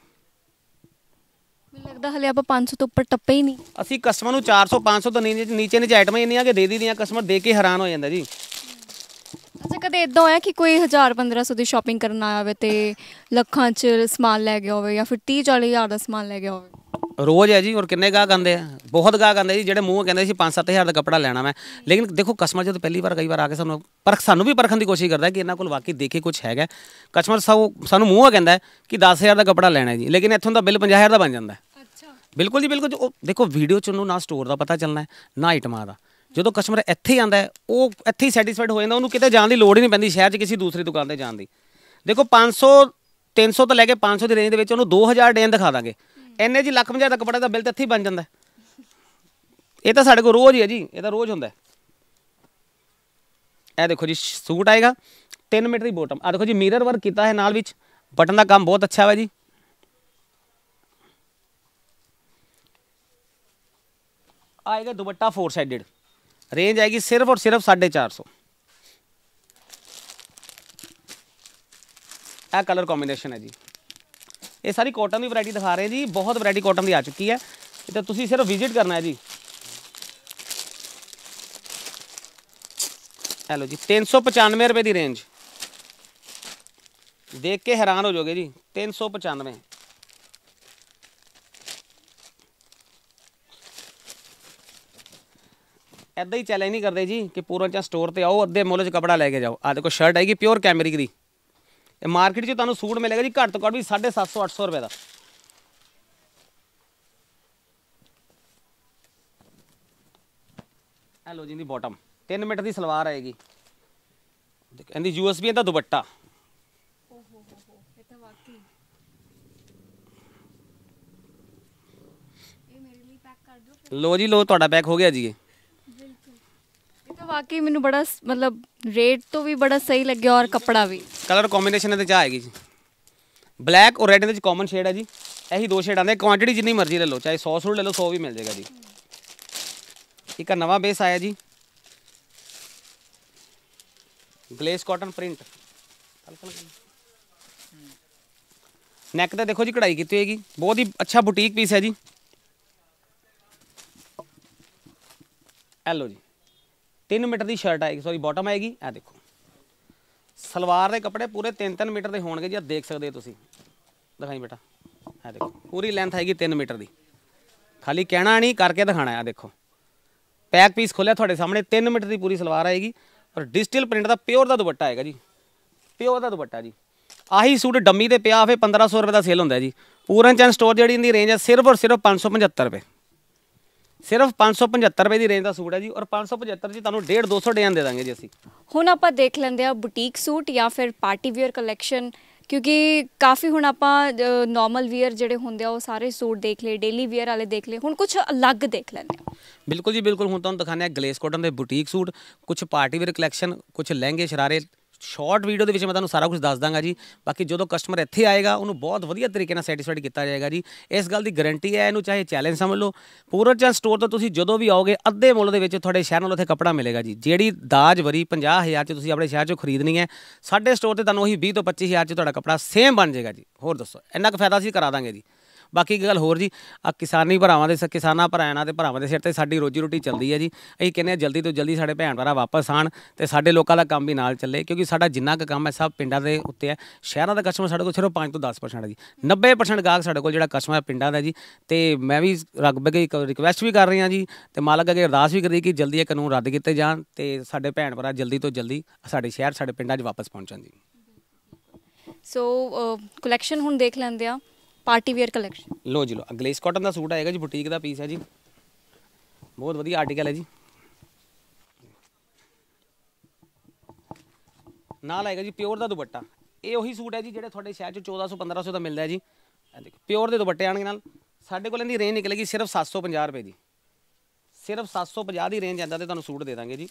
ਮੈਨੂੰ ਲੱਗਦਾ ਹਲੇ ਆਪਾਂ 500 ਤੋਂ ਉੱਪਰ ਟੱਪੇ ਹੀ ਨਹੀਂ ਅਸੀਂ ਕਸਟਮਰ ਨੂੰ 400 500 ਤੋਂ ਨੀਚੇ ਨੀਚੇ ਆਈਟਮਾਂ ਇੰਨੀਆਂ ਕਿ ਦੇ ਦੀਆਂ ਕਸਟਮਰ ਦੇ ਕੇ ਹੈਰਾਨ ਹੋ ਜਾਂਦਾ ਜੀ ਅੱਛਾ ਕਦੇ ਇਦਾਂ ਹੋਇਆ ਕਿ ਕੋਈ 1000 1500 ਦੀ ਸ਼ਾਪਿੰਗ ਕਰਨ ਆਇਆ ਹੋਵੇ ਤੇ ਲੱਖਾਂ 'ਚ ਸਮਾਨ ਲੈ ਗਿਆ ਹੋਵੇ ਜਾਂ ਫਿਰ 30 40000 ਦਾ ਸਮਾਨ ਲੈ ਗਿਆ ਹੋਵੇ ਰੋਜ਼ ਹੈ ਜੀ ਔਰ ਕਿੰਨੇ ਗਾਹਕ ਆਂਦੇ ਆ ਬਹੁਤ ਗਾਹਕ ਆਂਦੇ ਜੀ ਜਿਹੜੇ ਮੂੰਹ ਕਹਿੰਦੇ ਸੀ 5-7000 ਦਾ ਕਪੜਾ ਲੈਣਾ ਮੈਂ ਲੇਕਿਨ ਦੇਖੋ ਕਸਟਮਰ ਜਦੋਂ ਪਹਿਲੀ ਵਾਰ ਕਈ ਵਾਰ ਆ ਕੇ ਸਾਨੂੰ ਪਰਖ ਸਾਨੂੰ ਵੀ ਪਰਖਣ ਦੀ ਕੋਸ਼ਿਸ਼ ਕਰਦਾ ਕਿ ਇਹਨਾਂ ਕੋਲ ਵਾਕਈ ਦੇਖੇ ਕੁਝ ਹੈਗਾ ਕਸਟਮਰ ਸਾਨੂੰ ਮੂੰਹ ਕਹਿੰਦਾ ਕਿ 10000 ਦਾ ਕਪੜਾ ਲੈਣਾ ਜੀ ਲੇਕਿਨ ਇੱਥੋਂ ਦਾ ਬਿੱਲ 50000 ਦਾ ਬਣ ਜਾਂਦਾ ਅੱਛਾ ਬਿਲਕੁਲ ਜੀ ਬਿਲਕੁਲ ਦੇਖੋ ਵੀਡੀਓ ਚ ਉਹਨੂੰ ਨਾ ਸਟੋਰ ਦਾ ਪਤਾ ਚੱਲਣਾ ਨਾ ਆਈਟਮਾਂ ਦਾ ਜਦੋਂ ਕਸਟਮਰ ਇੱਥੇ ਆਂਦਾ ਉਹ ਇੱਥੇ ਹੀ ਸੈਟੀਸਫਾਈਡ ਹੋ ਜਾਂਦਾ ਉਹਨੂੰ ਕਿਤੇ ਜਾਣ ਦੀ ਲੋੜ ਹੀ ਨਹੀਂ ਪੈਂਦੀ ਸ਼ਹਿਰ 'ਚ ਕਿਸੇ ਦੂਸਰੀ ਦੁਕਾਨ ਤੇ ਜਾਣ ਦੀ ਦੇਖੋ 500 300 ਤੋਂ ਲੈ ਕੇ 500 ਦੀ ਰੇਂਜ ਦੇ ਵਿੱਚ ਉਹਨੂੰ 2000 ਡੇਨ ਦਿਖਾ ਦਾਂਗੇ ਐਨੇ ਜੀ ਲੱਖ 50 ਦਾ ਕਪੜਾ ਦਾ ਬਿੱਲ ਤੇ ਇੱਥੇ ਹੀ ਬਣ ਜਾਂਦਾ ਇਹ ਤਾਂ ਸਾਡੇ ਕੋਲ ਰੋਜ਼ ਹੀ ਹੈ ਜੀ ਇਹ ਤਾਂ ਰੋਜ਼ ਹੁੰਦਾ ਇਹ ਦੇਖੋ ਜੀ ਸੂਟ ਆਏਗਾ 3 ਮੀਟਰ ਦੀ ਬੋਟਮ ਆ ਦੇਖੋ ਜੀ ਮਿਰਰ ਵਰਕ ਕੀਤਾ ਹੈ ਨਾਲ ਵਿੱਚ ਬਟਨ ਦਾ ਕੰਮ ਬਹੁਤ ਅੱਛਾ ਹੈ ਜੀ ਆਏਗਾ ਦੁਪੱਟਾ 4 ਸਾਈਡਡ ਰੇਂਜ ਆਏਗੀ ਸਿਰਫ ਔਰ ਸਿਰਫ 450 ਇਹ ਕਲਰ ਕੰਬੀਨੇਸ਼ਨ ਹੈ ਜੀ ਇਹ ਸਾਰੀ ਕਾਟਨ ਦੀ ਵੈਰਾਈਟੀ ਦਿਖਾ ਰਹੇ ਜੀ ਬਹੁਤ ਵੈਰਾਈਟੀ ਕਾਟਨ ਦੀ ਆ ਚੁੱਕੀ ਹੈ ਤੇ ਤੁਸੀਂ ਸਿਰਫ ਵਿਜ਼ਿਟ ਕਰਨਾ ਹੈ ਜੀ ਲੋ ਜੀ 395 ਰੁਪਏ ਦੀ ਰੇਂਜ ਦੇਖ ਕੇ ਹੈਰਾਨ ਹੋ ਜਾਓਗੇ ਜੀ 395 ਐਦਾਂ ਹੀ ਚੈਲੰਜ ਨਹੀਂ ਕਰਦੇ ਜੀ ਕਿ ਪੂਰਨ ਚਾ ਸਟੋਰ ਤੇ ਆਓ ਅੱਧੇ ਮੁੱਲ 'ਚ ਕਪੜਾ ਲੈ ਕੇ ਜਾਓ ਆ ਦੇਖੋ ਸ਼ਰਟ ਆਏਗੀ ਪਿਓਰ ਕੈਮਰਿਕ ਦੀ ਇਹ ਮਾਰਕੀਟ 'ਚ ਤੁਹਾਨੂੰ ਸੂਟ ਮਿਲੇਗਾ ਜੀ ਘੱਟ ਤੋਂ ਘੱਟ ਵੀ 750 800 ਰੁਪਏ ਦਾ ਇਹ ਲੋ ਜੀ ਦੀ ਬਾਟਮ 3 ਮੀਟਰ ਦੀ ਸਲਵਾਰ ਆਏਗੀ ਇਹਦੀ ਯੂਐਸਬੀ ਇਹਦਾ ਦੁਪੱਟਾ ਓਹੋ ਹੋ ਇਹ ਤਾਂ ਵਾਕਈ ਇਹ ਮੇਰੇ ਲਈ ਪੈਕ ਕਰ ਦਿਓ ਲੋ ਜੀ ਲੋ ਤੁਹਾਡਾ ਪੈਕ ਹੋ ਗਿਆ ਜੀ ਇਹ ਬਿਲਕੁਲ ਇਹ ਤਾਂ ਵਾਕਈ ਮੈਨੂੰ ਬੜਾ ਮਤਲਬ ਰੇਟ ਤੋਂ ਵੀ ਬੜਾ ਸਹੀ ਲੱਗਿਆ ਔਰ ਕੱਪੜਾ ਵੀ ਕਲਰ ਕੰਬੀਨੇਸ਼ਨ ਇਹਦੇ ਚ ਆਏਗੀ ਜੀ ਬਲੈਕ ਔਰ ਰੈਡ ਇਹਦੇ ਚ ਕਾਮਨ ਸ਼ੇਡ ਹੈ ਜੀ ਇਹੀ ਦੋ ਸ਼ੇਡ ਆਂਦੇ ਕੁਆਂਟੀਟੀ ਜਿੰਨੀ ਮਰਜ਼ੀ ਲੈ ਲਓ ਚਾਹੇ 100 ਸੂਟ ਲੈ ਲਓ 100 ਵੀ ਮਿਲ ਜਾਏਗਾ ਜੀ ਇੱਕ ਨਵਾਂ ਬੇਸ ਆਇਆ ਜੀ ਗਲੇਸ ਕਾਟਨ ਪ੍ਰਿੰਟ ਨੈਕ ਤੇ ਦੇਖੋ ਜੀ ਕਢਾਈ ਕੀਤੀ ਹੋਏਗੀ ਬਹੁਤ ਹੀ ਅੱਛਾ ਬੁਟੀਕ ਪੀਸ ਹੈ ਜੀ ਐ ਲੋ ਜੀ 3 ਮੀਟਰ ਦੀ ਸ਼ਰਟ ਆਏਗੀ ਸੌਰੀ ਬਾਟਮ ਆਏਗੀ ਇਹ ਦੇਖੋ ਸਲਵਾਰ ਦੇ ਕੱਪੜੇ ਪੂਰੇ 3-3 ਮੀਟਰ ਦੇ ਹੋਣਗੇ ਜੀ ਆ ਦੇਖ ਸਕਦੇ ਹੋ ਤੁਸੀਂ ਦਿਖਾਈ ਬੇਟਾ ਆ ਦੇਖੋ ਪੂਰੀ ਲੈਂਥ ਹੈਗੀ 3 ਮੀਟਰ ਦੀ ਖਾਲੀ ਕਹਿਣਾ ਨਹੀਂ ਕਰਕੇ ਦਿਖਾਣਾ ਆ ਦੇਖੋ ਪੈਕ ਪੀਸ ਖੋਲਿਆ ਤੁਹਾਡੇ ਸਾਹਮਣੇ 3 ਮੀਟਰ ਦੀ ਪੂਰੀ ਸਲਵਾਰ ਆਏਗੀ ਔਰ ਡਿਜੀਟਲ ਪ੍ਰਿੰਟ ਦਾ ਪਿਓਰ ਦਾ ਦੁਪੱਟਾ ਆਏਗਾ ਜੀ ਪਿਓਰ ਦਾ ਦੁਪੱਟਾ ਜੀ ਆਹੀ ਸੂਟ ਡੰਮੀ ਤੇ ਪਿਆ ਫੇ 1500 ਰੁਪਏ ਦਾ ਸੇਲ ਹੁੰਦਾ ਜੀ ਪੂਰਨ ਚੰਨ ਸਟੋਰ ਜਿਹੜੀ ਇਹਦੀ ਰੇਂਜ ਹੈ ਸਿਰਫ ਔਰ ਸਿਰਫ 575 ਰੁਪਏ ਸਿਰਫ 575 ਰੁਪਏ ਦੀ ਰੇਂਜ ਦਾ ਸੂਟ ਹੈ ਜੀ ਔਰ 575 ਜੀ ਤੁਹਾਨੂੰ 1.5 200 ਡਿਆਂ ਦੇ ਦਾਂਗੇ ਜੀ ਅਸੀਂ ਹੁਣ ਆਪਾਂ ਦੇਖ ਲੈਂਦੇ ਆ ਬੁਟੀਕ ਸੂਟ ਜਾਂ ਫਿਰ ਪਾਰਟੀ ਵੇਅਰ ਕਲੈਕਸ਼ਨ ਕਿਉਂਕਿ ਕਾਫੀ ਹੁਣ ਆਪਾਂ ਨਾਰਮਲ ਵੇਅਰ ਜਿਹੜੇ ਹੁੰਦੇ ਆ ਉਹ ਸਾਰੇ ਸੂਟ ਦੇਖ ਲਏ ਡੇਲੀ ਵੇਅਰ ਵਾਲੇ ਦੇਖ ਲਏ ਹੁਣ ਕੁਝ ਅਲੱਗ ਦੇਖ ਲੈਂਦੇ ਆ ਬਿਲਕੁਲ ਜੀ ਬਿਲਕੁਲ ਹੁਣ ਤੁਹਾਨੂੰ ਦਿਖਾਣੇ ਆ ਗਲੇਸ ਕਾਟਨ ਦੇ ਬੁਟੀਕ ਸੂਟ ਕੁਝ ਪਾਰਟੀ ਵੇਅਰ ਕਲੈਕਸ਼ਨ ਕੁਝ ਲਹਿੰਗੇ ਸ਼ਰਾਰੇ ਸ਼ਾਰਟ ਵੀਡੀਓ ਦੇ ਵਿੱਚ ਮੈਂ ਤੁਹਾਨੂੰ ਸਾਰਾ ਕੁਝ ਦੱਸ ਦਾਂਗਾ ਜੀ ਬਾਕੀ ਜਦੋਂ ਕਸਟਮਰ ਇੱਥੇ ਆਏਗਾ ਉਹਨੂੰ ਬਹੁਤ ਵਧੀਆ ਤਰੀਕੇ ਨਾਲ ਸੈਟੀਸਫਾਈਡ ਕੀਤਾ ਜਾਏਗਾ ਜੀ ਇਸ ਗੱਲ ਦੀ ਗਾਰੰਟੀ ਹੈ ਇਹਨੂੰ ਚਾਹੇ ਚੈਲੰਜ ਸਮਝ ਲਓ ਪੂਰਾ ਚੰਦ ਸਟੋਰ ਤੋਂ ਤੁਸੀਂ ਜਦੋਂ ਵੀ ਆਓਗੇ ਅੱਧੇ ਮੁੱਲ ਦੇ ਵਿੱਚ ਤੁਹਾਡੇ ਸ਼ਹਿਰ ਨਾਲ ਉੱਥੇ ਕੱਪੜਾ ਮਿਲੇਗਾ ਜੀ ਜਿਹੜੀ ਦਾਜ ਵਰੀ 50000 ਚ ਤੁਸੀਂ ਆਪਣੇ ਸ਼ਹਿਰ ਚੋਂ ਖਰੀਦਣੀ ਹੈ ਸਾਡੇ ਸਟੋਰ ਤੇ ਤੁਹਾਨੂੰ ਉਹੀ 20 ਤੋਂ 25000 ਚ ਤੁਹਾਡਾ ਕੱਪੜਾ ਸੇਮ ਬਣ ਜਾਏਗਾ ਜੀ ਹੋਰ ਦੱਸੋ ਇੰਨਾ ਕੁ ਫਾਇਦਾ ਸੀ ਕਰਾ ਦਾਂਗੇ ਜੀ ਬਾਕੀ ਗੱਲ ਹੋਰ ਜੀ ਆ ਕਿਸਾਨੀ ਭਰਾਵਾਂ ਦੇ ਕਿਸਾਨਾਂ ਭਰਾਵਾਂ ਦੇ ਭਰਾਵਾਂ ਦੇ ਸਿਰ ਤੇ ਸਾਡੀ ਰੋਜੀ ਰੋਟੀ ਚੱਲਦੀ ਹੈ ਜੀ ਅਸੀਂ ਕਹਿੰਦੇ ਆ ਜਲਦੀ ਤੋਂ ਜਲਦੀ ਸਾਡੇ ਭੈਣ ਭਰਾ ਵਾਪਸ ਆਣ ਤੇ ਸਾਡੇ ਲੋਕਾਂ ਦਾ ਕੰਮ ਵੀ ਨਾਲ ਚੱਲੇ ਕਿਉਂਕਿ ਸਾਡਾ ਜਿੰਨਾ ਕੁ ਕੰਮ ਹੈ ਸਭ ਪਿੰਡਾਂ ਦੇ ਉੱਤੇ ਹੈ ਸ਼ਹਿਰਾਂ ਦਾ ਕਸਟਮਰ ਸਾਡੇ ਕੋਲ ਸਿਰਫ 5 ਤੋਂ 10% ਹੈ ਜੀ 90% ਗਾਹਕ ਸਾਡੇ ਕੋਲ ਜਿਹੜਾ ਕਸਟਮਰ ਹੈ ਪਿੰਡਾਂ ਦਾ ਜੀ ਤੇ ਮੈਂ ਵੀ ਰੱਬ ਅੱਗੇ ਰਿਕਵੈਸਟ ਵੀ ਕਰ ਰਹੀ ਹਾਂ ਜੀ ਤੇ ਮਾਲਕ ਅੱਗੇ ਅਰਦਾਸ ਵੀ ਕਰੀ ਕਿ ਜਲਦੀ ਇਹ ਕਾਨੂੰਨ ਰੱਦ ਕੀਤੇ ਜਾਣ ਤੇ ਸਾਡੇ ਭੈਣ ਭਰਾ ਜਲਦੀ ਤੋਂ ਜਲਦੀ ਸਾਡੇ ਸ਼ਹਿਰ ਸਾਡੇ ਪਿੰਡਾਂ 'ਚ ਵਾਪਸ ਪਹੁੰਚਣ ਜੀ ਸੋ ਕਲੈਕਸ਼ਨ ਹੁਣ ਦੇਖ ਲੈਂਦੇ ਆ ਪਾਰਟੀ ਵੇਅਰ ਕਲੈਕਸ਼ਨ ਲੋ ਜੀ ਲੋ ਅਗਲੇਸ ਕਾਟਨ ਦਾ ਸੂਟ ਆਏਗਾ ਜੀ ਬੁਟੀਕ ਦਾ ਪੀਸ ਹੈ ਜੀ ਬਹੁਤ ਵਧੀਆ ਆਰਟੀਕਲ ਹੈ ਜੀ ਨਾਲ ਆਏਗਾ ਜੀ ਪਿਓਰ ਦਾ ਦੁਪੱਟਾ ਇਹ ਉਹੀ ਸੂਟ ਹੈ ਜੀ ਜਿਹੜੇ ਤੁਹਾਡੇ ਸ਼ਹਿਰ ਚ 1400 1500 ਦਾ ਮਿਲਦਾ ਹੈ ਜੀ ਦੇਖੋ ਪਿਓਰ ਦੇ ਦੁਪੱਟੇ ਆਣਗੇ ਨਾਲ ਸਾਡੇ ਕੋਲ ਇਹਦੀ ਰੇਂਜ ਨਿਕਲੇਗੀ ਸਿਰਫ 750 ਰੁਪਏ ਦੀ ਸਿਰਫ 750 ਦੀ ਰੇਂਜ ਜਾਂਦਾ ਤੇ ਤੁਹਾਨੂੰ ਸੂਟ ਦੇ ਦਾਂਗੇ ਜੀ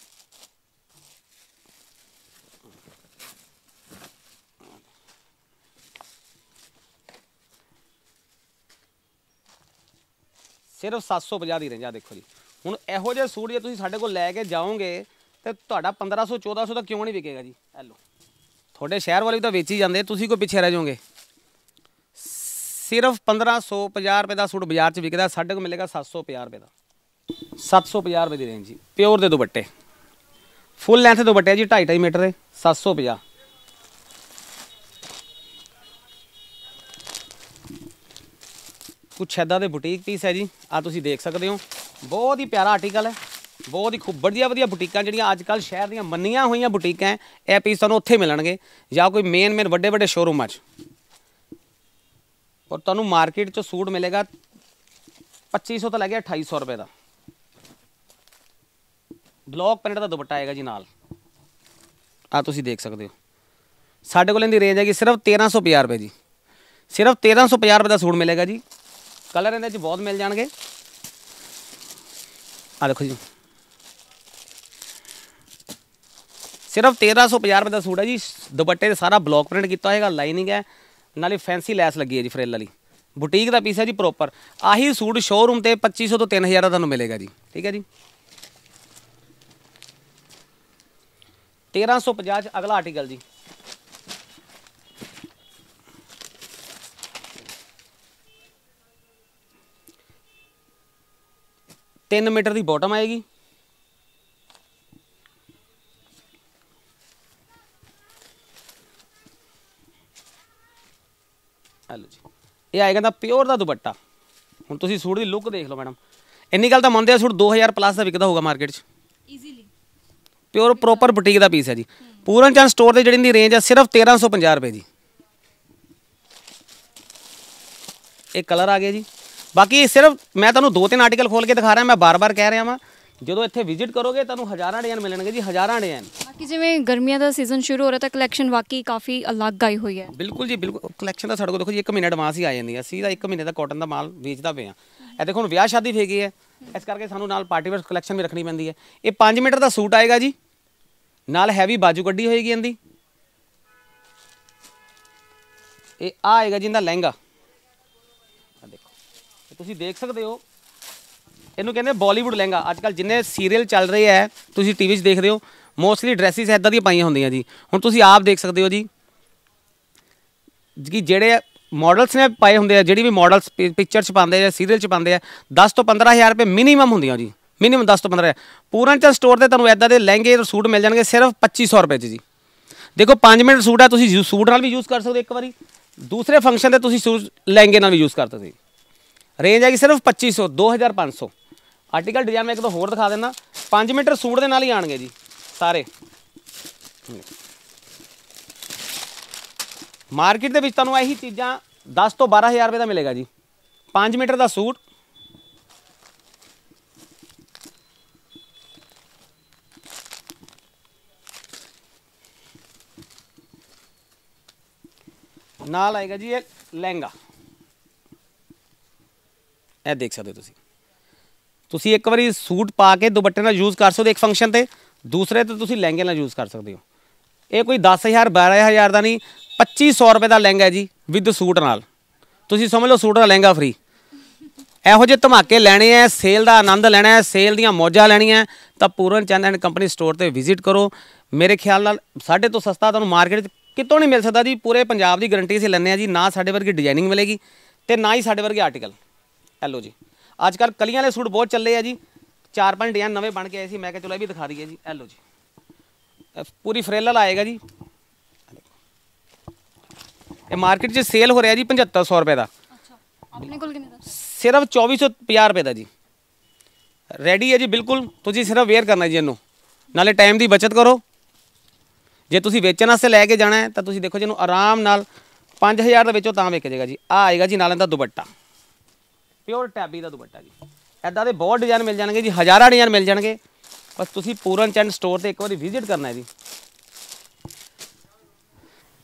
ਸਿਰਫ 750 ਦੀ ਰੇਂਜ ਆ ਦੇਖੋ ਜੀ ਹੁਣ ਇਹੋ ਜਿਹੇ ਸੂਟ ਜੇ ਤੁਸੀਂ ਸਾਡੇ ਕੋਲ ਲੈ ਕੇ ਜਾਓਗੇ ਤੇ ਤੁਹਾਡਾ 1500 1400 ਦਾ ਕਿਉਂ ਨਹੀਂ ਵਿਕੇਗਾ ਜੀ ਇਹ ਲਓ ਤੁਹਾਡੇ ਸ਼ਹਿਰ ਵਾਲੇ ਤਾਂ ਤਾਂ ਵੇਚੀ ਜਾਂਦੇ ਤੁਸੀਂ ਕੋਈ ਪਿੱਛੇ ਰਹਿ ਜਾਓਗੇ ਸਿਰਫ 1550 ਰੁਪਏ ਦਾ ਸੂਟ ਬਾਜ਼ਾਰ 'ਚ ਵਿਕਦਾ ਸਾਡੇ ਕੋਲ ਮਿਲੇਗਾ 750 ਰੁਪਏ ਦਾ 750 ਰੁਪਏ ਦੀ ਰੇਂਜ ਜੀ ਪਿਓਰ ਦੇ ਦੁਪੱਟੇ ਫੁੱਲ ਲੈਂਥ ਦੇ ਦੁਪੱਟੇ ਜੀ 2.5 2.5 ਮੀਟਰ ਦੇ 750 ਕੁਛ ਐਦਾਂ ਦੇ ਬੁਟੀਕ ਪੀਸ ਹੈ ਜੀ ਆ ਤੁਸੀਂ ਦੇਖ ਸਕਦੇ ਹੋ ਬਹੁਤ ਹੀ ਪਿਆਰਾ ਆਰਟੀਕਲ ਹੈ ਬਹੁਤ ਹੀ ਖੂਬ ਵਧੀਆ ਵਧੀਆ ਬੁਟੀਕਾਂ ਜਿਹੜੀਆਂ ਅੱਜ ਕੱਲ ਸ਼ਹਿਰ ਦੀਆਂ ਮੰਨੀਆਂ ਹੋਈਆਂ ਬੁਟੀਕਾਂ ਇਹ ਪੀਸ ਤੁਹਾਨੂੰ ਉੱਥੇ ਮਿਲਣਗੇ ਜਾਂ ਕੋਈ ਮੇਨ ਮੇਨ ਵੱਡੇ ਵੱਡੇ ਸ਼ੋਰੂਮਾਂ 'ਚ ਔਰ ਤੁਹਾਨੂੰ ਮਾਰਕੀਟ 'ਚ ਸੂਟ ਮਿਲੇਗਾ 2500 ਤੋਂ ਲੈ ਕੇ 2800 ਰੁਪਏ ਦਾ ਬਲੌਕ ਪ੍ਰਿੰਟ ਦਾ ਦੁਪੱਟਾ ਆਏਗਾ ਜੀ ਨਾਲ ਆ ਤੁਸੀਂ ਦੇਖ ਸਕਦੇ ਹੋ ਸਾਡੇ ਕੋਲ ਇਹਦੀ ਰੇਂਜ ਹੈਗੀ ਸਿਰਫ 1350 ਰੁਪਏ ਜੀ ਸਿਰਫ 1350 ਰੁਪਏ ਦਾ ਸੂਟ ਮਿਲੇਗਾ ਜੀ ਕਲਰ ਇਹਦੇ 'ਚ ਬਹੁਤ ਮਿਲ ਜਾਣਗੇ ਆ ਦੇਖੋ ਜੀ ਸਿਰਫ 1350 ਰੁਪਏ ਦਾ ਸੂਟ ਹੈ ਜੀ ਦੁਪੱਟੇ ਤੇ ਸਾਰਾ ਬਲੌਕ ਪ੍ਰਿੰਟ ਕੀਤਾ ਹੋਏਗਾ ਲਾਈਨਿੰਗ ਹੈ ਨਾਲੇ ਫੈਂਸੀ ਲੈਸ ਲੱਗੀ ਹੈ ਜੀ ਫਰੇਲ ਵਾਲੀ ਬੁਟੀਕ ਦਾ ਪੀਸ ਹੈ ਜੀ ਪ੍ਰੋਪਰ ਆਹੀ ਸੂਟ ਸ਼ੋਰੂਮ ਤੇ 2500 ਤੋਂ 3000 ਦਾ ਤੁਹਾਨੂੰ ਮਿਲੇਗਾ ਜੀ ਠੀਕ ਹੈ ਜੀ 1350 ਚ ਅਗਲਾ ਆਰਟੀਕਲ ਜੀ 3 ਮੀਟਰ ਦੀ ਬਾਟਮ ਆਏਗੀ ਹਲੋ ਜੀ ਇਹ ਆਏਗਾ ਤਾਂ ਪਿਓਰ ਦਾ ਦੁਪੱਟਾ ਹੁਣ ਤੁਸੀਂ ਸੂਟ ਦੀ ਲੁੱਕ ਦੇਖ ਲਓ ਮੈਡਮ ਇੰਨੀ ਗੱਲ ਤਾਂ ਮੰਨਦੇ ਆ ਸੂਟ 2000 ਪਲੱਸ ਦਾ ਵਿਕਦਾ ਹੋਊਗਾ ਮਾਰਕੀਟ 'ਚ ਈਜ਼ੀਲੀ ਪਿਓਰ ਪ੍ਰੋਪਰ ਬੁਟੀਕ ਦਾ ਪੀਸ ਹੈ ਜੀ ਪੂਰਨ ਚੰਦ ਸਟੋਰ ਦੇ ਜਿਹੜੀ ਦੀ ਰੇਂਜ ਹੈ ਸਿਰਫ 1350 ਰੁਪਏ ਜੀ ਇਹ ਕਲਰ ਆ ਗਿਆ ਜੀ ਬਾਕੀ ਸਿਰਫ ਮੈਂ ਤੁਹਾਨੂੰ ਦੋ ਤਿੰਨ ਆਰਟੀਕਲ ਖੋਲ ਕੇ ਦਿਖਾ ਰਿਹਾ ਮੈਂ ਬਾਰ-ਬਾਰ ਕਹਿ ਰਿਹਾ ਵਾਂ ਜਦੋਂ ਇੱਥੇ ਵਿਜ਼ਿਟ ਕਰੋਗੇ ਤੁਹਾਨੂੰ ਹਜ਼ਾਰਾਂ ਡਿਜ਼ਾਈਨ ਮਿਲਣਗੇ ਜੀ ਹਜ਼ਾਰਾਂ ਡਿਜ਼ਾਈਨ ਬਾਕੀ ਜਿਵੇਂ ਗਰਮੀਆਂ ਦਾ ਸੀਜ਼ਨ ਸ਼ੁਰੂ ਹੋ ਰਿਹਾ ਤਾਂ ਕਲੈਕਸ਼ਨ ਵਾਕਈ ਕਾਫੀ ਅਲੱਗ ਆਈ ਹੋਈ ਹੈ ਬਿਲਕੁਲ ਜੀ ਬਿਲਕੁਲ ਕਲੈਕਸ਼ਨ ਤਾਂ ਸਾਡੇ ਕੋਲ ਦੇਖੋ ਜੀ 1 ਮਹੀਨਾ ਐਡਵਾਂਸ ਹੀ ਆ ਜਾਂਦੀ ਹੈ ਸੀ ਦਾ 1 ਮਹੀਨੇ ਦਾ ਕਾਟਨ ਦਾ ਮਾਲ ਵੇਚਦਾ ਪਏ ਆ ਇਹ ਦੇਖੋ ਹੁਣ ਵਿਆਹ ਸ਼ਾਦੀ ਫੇਗੀ ਹੈ ਇਸ ਕਰਕੇ ਸਾਨੂੰ ਨਾਲ ਪਾਰਟੀ ਵੇਅਰ ਕਲੈਕਸ਼ਨ ਵੀ ਰੱਖਣੀ ਪੈਂਦੀ ਹੈ ਇਹ 5 ਮੀਟਰ ਦਾ ਸੂਟ ਆਏਗਾ ਜੀ ਨਾਲ ਹੈਵੀ ਬਾਜੂ ਕੱਢੀ ਹੋਏਗੀ ਇਹਦੀ ਇਹ ਆ ਆਏਗਾ ਜੀ ਇਹਦਾ ਲਹਿੰਗਾ ਤੁਸੀਂ ਦੇਖ ਸਕਦੇ ਹੋ ਇਹਨੂੰ ਕਹਿੰਦੇ ਬਾਲੀਵੁੱਡ ਲਹਿੰਗਾ ਅੱਜ ਕੱਲ ਜਿੰਨੇ ਸੀਰੀਅਲ ਚੱਲ ਰਹੇ ਐ ਤੁਸੀਂ ਟੀਵੀ 'ਚ ਦੇਖਦੇ ਹੋ ਮੋਸਟਲੀ ਡਰੈਸਿਸ ਐਦਾਂ ਦੀਆਂ ਪਾਈਆਂ ਹੁੰਦੀਆਂ ਜੀ ਹੁਣ ਤੁਸੀਂ ਆਪ ਦੇਖ ਸਕਦੇ ਹੋ ਜੀ ਕਿ ਜਿਹੜੇ ਮਾਡਲਸ ਨੇ ਪਾਏ ਹੁੰਦੇ ਆ ਜਿਹੜੀ ਵੀ ਮਾਡਲਸ ਪਿਕਚਰ 'ਚ ਪਾਉਂਦੇ ਆ ਸੀਰੀਅਲ 'ਚ ਪਾਉਂਦੇ ਆ 10 ਤੋਂ 15000 ਰੁਪਏ ਮਿਨੀਮਮ ਹੁੰਦੀਆਂ ਜੀ ਮਿਨੀਮਮ 10 ਤੋਂ 15 ਪੂਰਨ ਚੰਦ ਸਟੋਰ ਤੇ ਤੁਹਾਨੂੰ ਐਦਾਂ ਦੇ ਲਹਿੰਗੇ ਤੇ ਸੂਟ ਮਿਲ ਜਾਣਗੇ ਸਿਰਫ 2500 ਰੁਪਏ 'ਚ ਜੀ ਦੇਖੋ 5 ਮਿੰਟ ਸੂਟ ਆ ਤੁਸੀਂ ਸੂਟ ਨਾਲ ਵੀ ਯੂਜ਼ ਕਰ ਸਕਦੇ ਇੱਕ ਵਾਰੀ ਦੂਸਰੇ ਫੰਕਸ਼ਨ ਤੇ ਤੁਸੀਂ ਸੂਟ ਲਹਿੰਗੇ ਨਾਲ ਵੀ ਯੂਜ਼ ਕਰ ਸਕਦੇ ਰੇਂਜ ਹੈਗੀ ਸਿਰਫ 2500 2500 ਆਰਟੀਕਲ ਡਿਜ਼ਾਈਨ ਮੈਂ ਇੱਕ ਤੋਂ ਹੋਰ ਦਿਖਾ ਦਿੰਦਾ 5 ਮੀਟਰ ਸੂਟ ਦੇ ਨਾਲ ਹੀ ਆਣਗੇ ਜੀ ਸਾਰੇ ਮਾਰਕੀਟ ਦੇ ਵਿੱਚ ਤੁਹਾਨੂੰ ਇਹੀ ਚੀਜ਼ਾਂ 10 ਤੋਂ 12000 ਰੁਪਏ ਦਾ ਮਿਲੇਗਾ ਜੀ 5 ਮੀਟਰ ਦਾ ਸੂਟ ਨਾਲ ਆਏਗਾ ਜੀ ਇਹ ਲਹਿੰਗਾ ਇਹ ਦੇਖ ਸਕਦੇ ਤੁਸੀਂ ਤੁਸੀਂ ਇੱਕ ਵਾਰੀ ਸੂਟ ਪਾ ਕੇ ਦੁਪੱਟੇ ਨਾਲ ਯੂਜ਼ ਕਰ ਸਕਦੇ ਹੋ ਇੱਕ ਫੰਕਸ਼ਨ ਤੇ ਦੂਸਰੇ ਤੇ ਤੁਸੀਂ ਲਹਿੰਗੇ ਨਾਲ ਯੂਜ਼ ਕਰ ਸਕਦੇ ਹੋ ਇਹ ਕੋਈ 10000 12000 ਦਾ ਨਹੀਂ 2500 ਰੁਪਏ ਦਾ ਲਹਿੰਗਾ ਜੀ ਵਿਦ ਸੂਟ ਨਾਲ ਤੁਸੀਂ ਸਮਝ ਲਓ ਸੂਟ ਦਾ ਲਹਿੰਗਾ ਫ੍ਰੀ ਇਹੋ ਜੇ ਧਮਾਕੇ ਲੈਣੇ ਆ ਸੇਲ ਦਾ ਆਨੰਦ ਲੈਣਾ ਹੈ ਸੇਲ ਦੀਆਂ ਮੌਜਾਂ ਲੈਣੀਆਂ ਤਾਂ Puran Chand and company store ਤੇ ਵਿਜ਼ਿਟ ਕਰੋ ਮੇਰੇ ਖਿਆਲ ਨਾਲ ਸਾਡੇ ਤੋਂ ਸਸਤਾ ਤੁਹਾਨੂੰ ਮਾਰਕੀਟ ਕਿਤੋਂ ਨਹੀਂ ਮਿਲ ਸਕਦਾ ਜੀ ਪੂਰੇ ਪੰਜਾਬ ਦੀ ਗਾਰੰਟੀ ਅਸੀਂ ਲੈਣੇ ਆ ਜੀ ਨਾ ਸਾਡੇ ਵਰਗੀ ਡਿਜ਼ਾਈਨਿੰਗ ਮਿਲੇਗੀ ਤੇ ਨਾ ਹੀ ਸਾਡੇ ਵਰਗੇ ਆਰਟੀਕਲ ਐਲੋ ਜੀ ਅੱਜ ਕੱਲ ਕਲੀਆਂ ਵਾਲੇ ਸੂਟ ਬਹੁਤ ਚੱਲੇ ਆ ਜੀ ਚਾਰ ਪੰਜ ਡਿਜ਼ਾਈਨ ਨਵੇਂ ਬਣ ਕੇ ਆਏ ਸੀ ਮੈਂ ਕਿਹਾ ਚਲੋ ਇਹ ਵੀ ਦਿਖਾ ਦਈਏ ਜੀ ਐਲੋ ਜੀ ਪੂਰੀ ਫਰੇਲਲ ਆਏਗਾ ਜੀ ਇਹ ਮਾਰਕੀਟ 'ਚ ਸੇਲ ਹੋ ਰਿਹਾ ਜੀ 7500 ਰੁਪਏ ਦਾ ਅੱਛਾ ਆਪਣੇ ਕੋਲ ਕਿੰਨੇ ਦਾ ਸਿਰਫ 2450 ਰੁਪਏ ਦਾ ਜੀ ਰੈਡੀ ਹੈ ਜੀ ਬਿਲਕੁਲ ਤੁਸੀਂ ਸਿਰਫ ਵੇਅਰ ਕਰਨਾ ਜੀ ਇਹਨੂੰ ਨਾਲੇ ਟਾਈਮ ਦੀ ਬਚਤ ਕਰੋ ਜੇ ਤੁਸੀਂ ਵੇਚਣ ਵਾਸਤੇ ਲੈ ਕੇ ਜਾਣਾ ਹੈ ਤਾਂ ਤੁਸੀਂ ਦੇਖੋ ਜੀ ਇਹਨੂੰ ਆਰਾਮ ਨਾਲ 5000 ਦੇ ਵਿੱਚੋਂ ਤਾਂ ਵੇਚ ਜਾਏਗਾ ਜੀ ਆ ਆਏਗਾ ਜੀ ਨਾਲ ਇਹਦਾ ਦੁਪੱਟਾ ਪਿਓਰ ਟੈਬੀ ਦਾ ਦੁਪੱਟਾ ਜੀ ਐਦਾਂ ਦੇ ਬਹੁਤ ਡਿਜ਼ਾਈਨ ਮਿਲ ਜਾਣਗੇ ਜੀ ਹਜ਼ਾਰਾਂ ਡਿਜ਼ਾਈਨ ਮਿਲ ਜਾਣਗੇ ਬਸ ਤੁਸੀਂ ਪੂਰਨ ਚੰਦ ਸਟੋਰ ਤੇ ਇੱਕ ਵਾਰੀ ਵਿਜ਼ਿਟ ਕਰਨਾ ਹੈ ਜੀ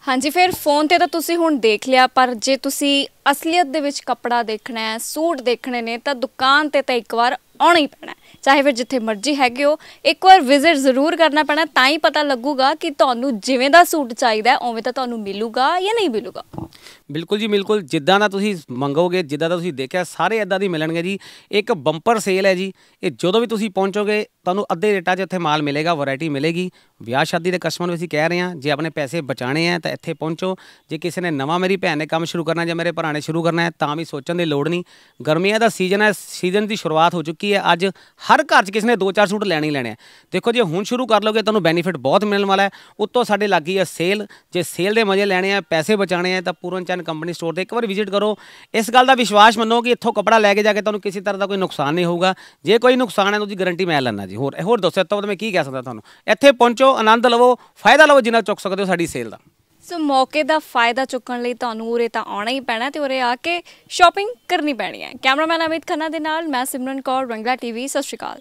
ਹਾਂਜੀ ਫਿਰ ਫੋਨ ਤੇ ਤਾਂ ਤੁਸੀਂ ਹੁਣ ਦੇਖ ਲਿਆ ਪਰ ਜੇ ਤੁਸੀਂ ਅਸਲੀਅਤ ਦੇ ਵਿੱਚ ਕੱਪੜਾ ਦੇਖਣਾ ਹੈ ਸੂਟ ਦੇਖਣੇ ਨੇ ਤਾਂ ਦੁਕਾਨ ਤੇ ਤਾਂ ਇੱਕ ਵਾਰ ਆਉਣਾ ਹੀ ਪੈਣਾ ਚਾਹੇ ਫਿਰ ਜਿੱਥੇ ਮਰਜ਼ੀ ਹੈਗੇ ਹੋ ਇੱਕ ਵਾਰ ਵਿਜ਼ਿਟ ਜ਼ਰੂਰ ਕਰਨਾ ਪੈਣਾ ਤਾਂ ਹੀ ਪਤਾ ਲੱਗੂਗਾ ਕਿ ਤੁਹਾਨੂੰ ਜਿਵੇਂ ਦਾ ਸੂਟ ਚਾਹੀਦਾ ਹੈ ਉਵੇਂ ਤਾਂ ਤੁਹਾਨੂੰ ਮਿਲੂਗਾ ਜਾਂ ਨਹੀਂ ਮਿਲੂਗਾ ਬਿਲਕੁਲ ਜੀ ਬਿਲਕੁਲ ਜਿੱਦਾਂ ਦਾ ਤੁਸੀਂ ਮੰਗੋਗੇ ਜਿੱਦਾਂ ਦਾ ਤੁਸੀਂ ਦੇਖਿਆ ਸਾਰੇ ਇਦਾਂ ਦੀ ਮਿਲਣਗੇ ਜੀ ਇੱਕ ਬੰਪਰ ਸੇਲ ਹੈ ਜੀ ਇਹ ਜਦੋਂ ਵੀ ਤੁਸੀਂ ਪਹੁੰਚੋਗੇ ਤੁਹਾਨੂੰ ਅੱਧੇ ਰੇਟਾਂ 'ਚ ਇੱਥੇ ਮਾਲ ਮਿਲੇਗਾ ਵੈਰਾਈਟੀ ਮਿਲੇਗੀ ਵਿਆਹ ਸ਼ਾਦੀ ਦੇ ਕਸਟਮਰ ਵੀ ਅਸੀਂ ਕਹਿ ਰਹੇ ਹਾਂ ਜੇ ਆਪਣੇ ਪੈਸੇ ਬਚਾਣੇ ਆ ਤਾਂ ਇੱਥੇ ਪਹੁੰਚੋ ਜੇ ਕਿਸੇ ਨੇ ਨਵਾਂ ਮੇਰੀ ਭੈਣ ਨੇ ਕੰਮ ਸ਼ੁਰੂ ਕਰਨਾ ਜਾਂ ਮੇਰੇ ਭਰਾ ਲਗਾਣੇ ਸ਼ੁਰੂ ਕਰਨਾ ਹੈ ਤਾਂ ਵੀ ਸੋਚਣ ਦੀ ਲੋੜ ਨਹੀਂ ਗਰਮੀਆਂ ਦਾ ਸੀਜ਼ਨ ਹੈ ਸੀਜ਼ਨ ਦੀ ਸ਼ੁਰੂਆਤ ਹੋ ਚੁੱਕੀ ਹੈ ਅੱਜ ਹਰ ਘਰ 'ਚ ਕਿਸੇ ਨੇ 2-4 ਸੂਟ ਲੈਣੇ ਹੀ ਲੈਣੇ ਆ ਦੇਖੋ ਜੇ ਹੁਣ ਸ਼ੁਰੂ ਕਰ ਲੋਗੇ ਤੁਹਾਨੂੰ ਬੈਨੀਫਿਟ ਬਹੁਤ ਮਿਲਣ ਵਾਲਾ ਹੈ ਉੱਤੋਂ ਸਾਡੇ ਲੱਗੀ ਹੈ ਸੇਲ ਜੇ ਸੇਲ ਦੇ ਮਜ਼ੇ ਲੈਣੇ ਆ ਪੈਸੇ ਬਚਾਣੇ ਆ ਤਾਂ ਪੂਰਨ ਚੰਨ ਕੰਪਨੀ ਸਟੋਰ ਤੇ ਇੱਕ ਵਾਰ ਵਿਜ਼ਿਟ ਕਰੋ ਇਸ ਗੱਲ ਦਾ ਵਿਸ਼ਵਾਸ ਮੰਨੋ ਕਿ ਇੱਥੋਂ ਕਪੜਾ ਲੈ ਕੇ ਜਾ ਕੇ ਤੁਹਾਨੂੰ ਕਿਸੇ ਤਰ੍ਹਾਂ ਦਾ ਕੋਈ ਨੁਕਸਾਨ ਨਹੀਂ ਹੋਊਗਾ ਜੇ ਕੋਈ ਨੁਕਸਾਨ ਹੈ ਉਹਦੀ ਗਾਰੰਟੀ ਮੈਂ ਲੈਣਾ ਜੀ ਹੋਰ ਹੋਰ ਦੱਸੋ ਤਾਂ ਮੈਂ ਕੀ ਕਹਿ ਸਕਦਾ ਤੁਹਾਨੂੰ ਇੱਥੇ ਪਹੁੰਚੋ ਆਨੰਦ ਲਵੋ ਫਾਇਦਾ ਲਵੋ ਜਿੰਨਾ ਚੁੱਕ ਸਕਦੇ ਹੋ ਸਾਡੀ ਸੇਲ ਦਾ ਸੋ ਮੌਕੇ ਦਾ ਫਾਇਦਾ ਚੁੱਕਣ ਲਈ ਤੁਹਾਨੂੰ ਉਰੇ ਤਾਂ ਆਉਣਾ ਹੀ ਪੈਣਾ ਤੇ ਉਰੇ ਆ ਕੇ ਸ਼ਾਪਿੰਗ ਕਰਨੀ ਪੈਣੀ ਹੈ ਕੈਮਰਾਮੈਨ ਅਮਿਤ ਖੰਨਾ ਦੇ ਨਾਲ ਮੈਂ ਸਿਮਰਨ ਕੌਰ ਰੰਗਲਾ ਟੀਵੀ ਸਤਿ ਸ਼੍ਰੀ ਅਕਾਲ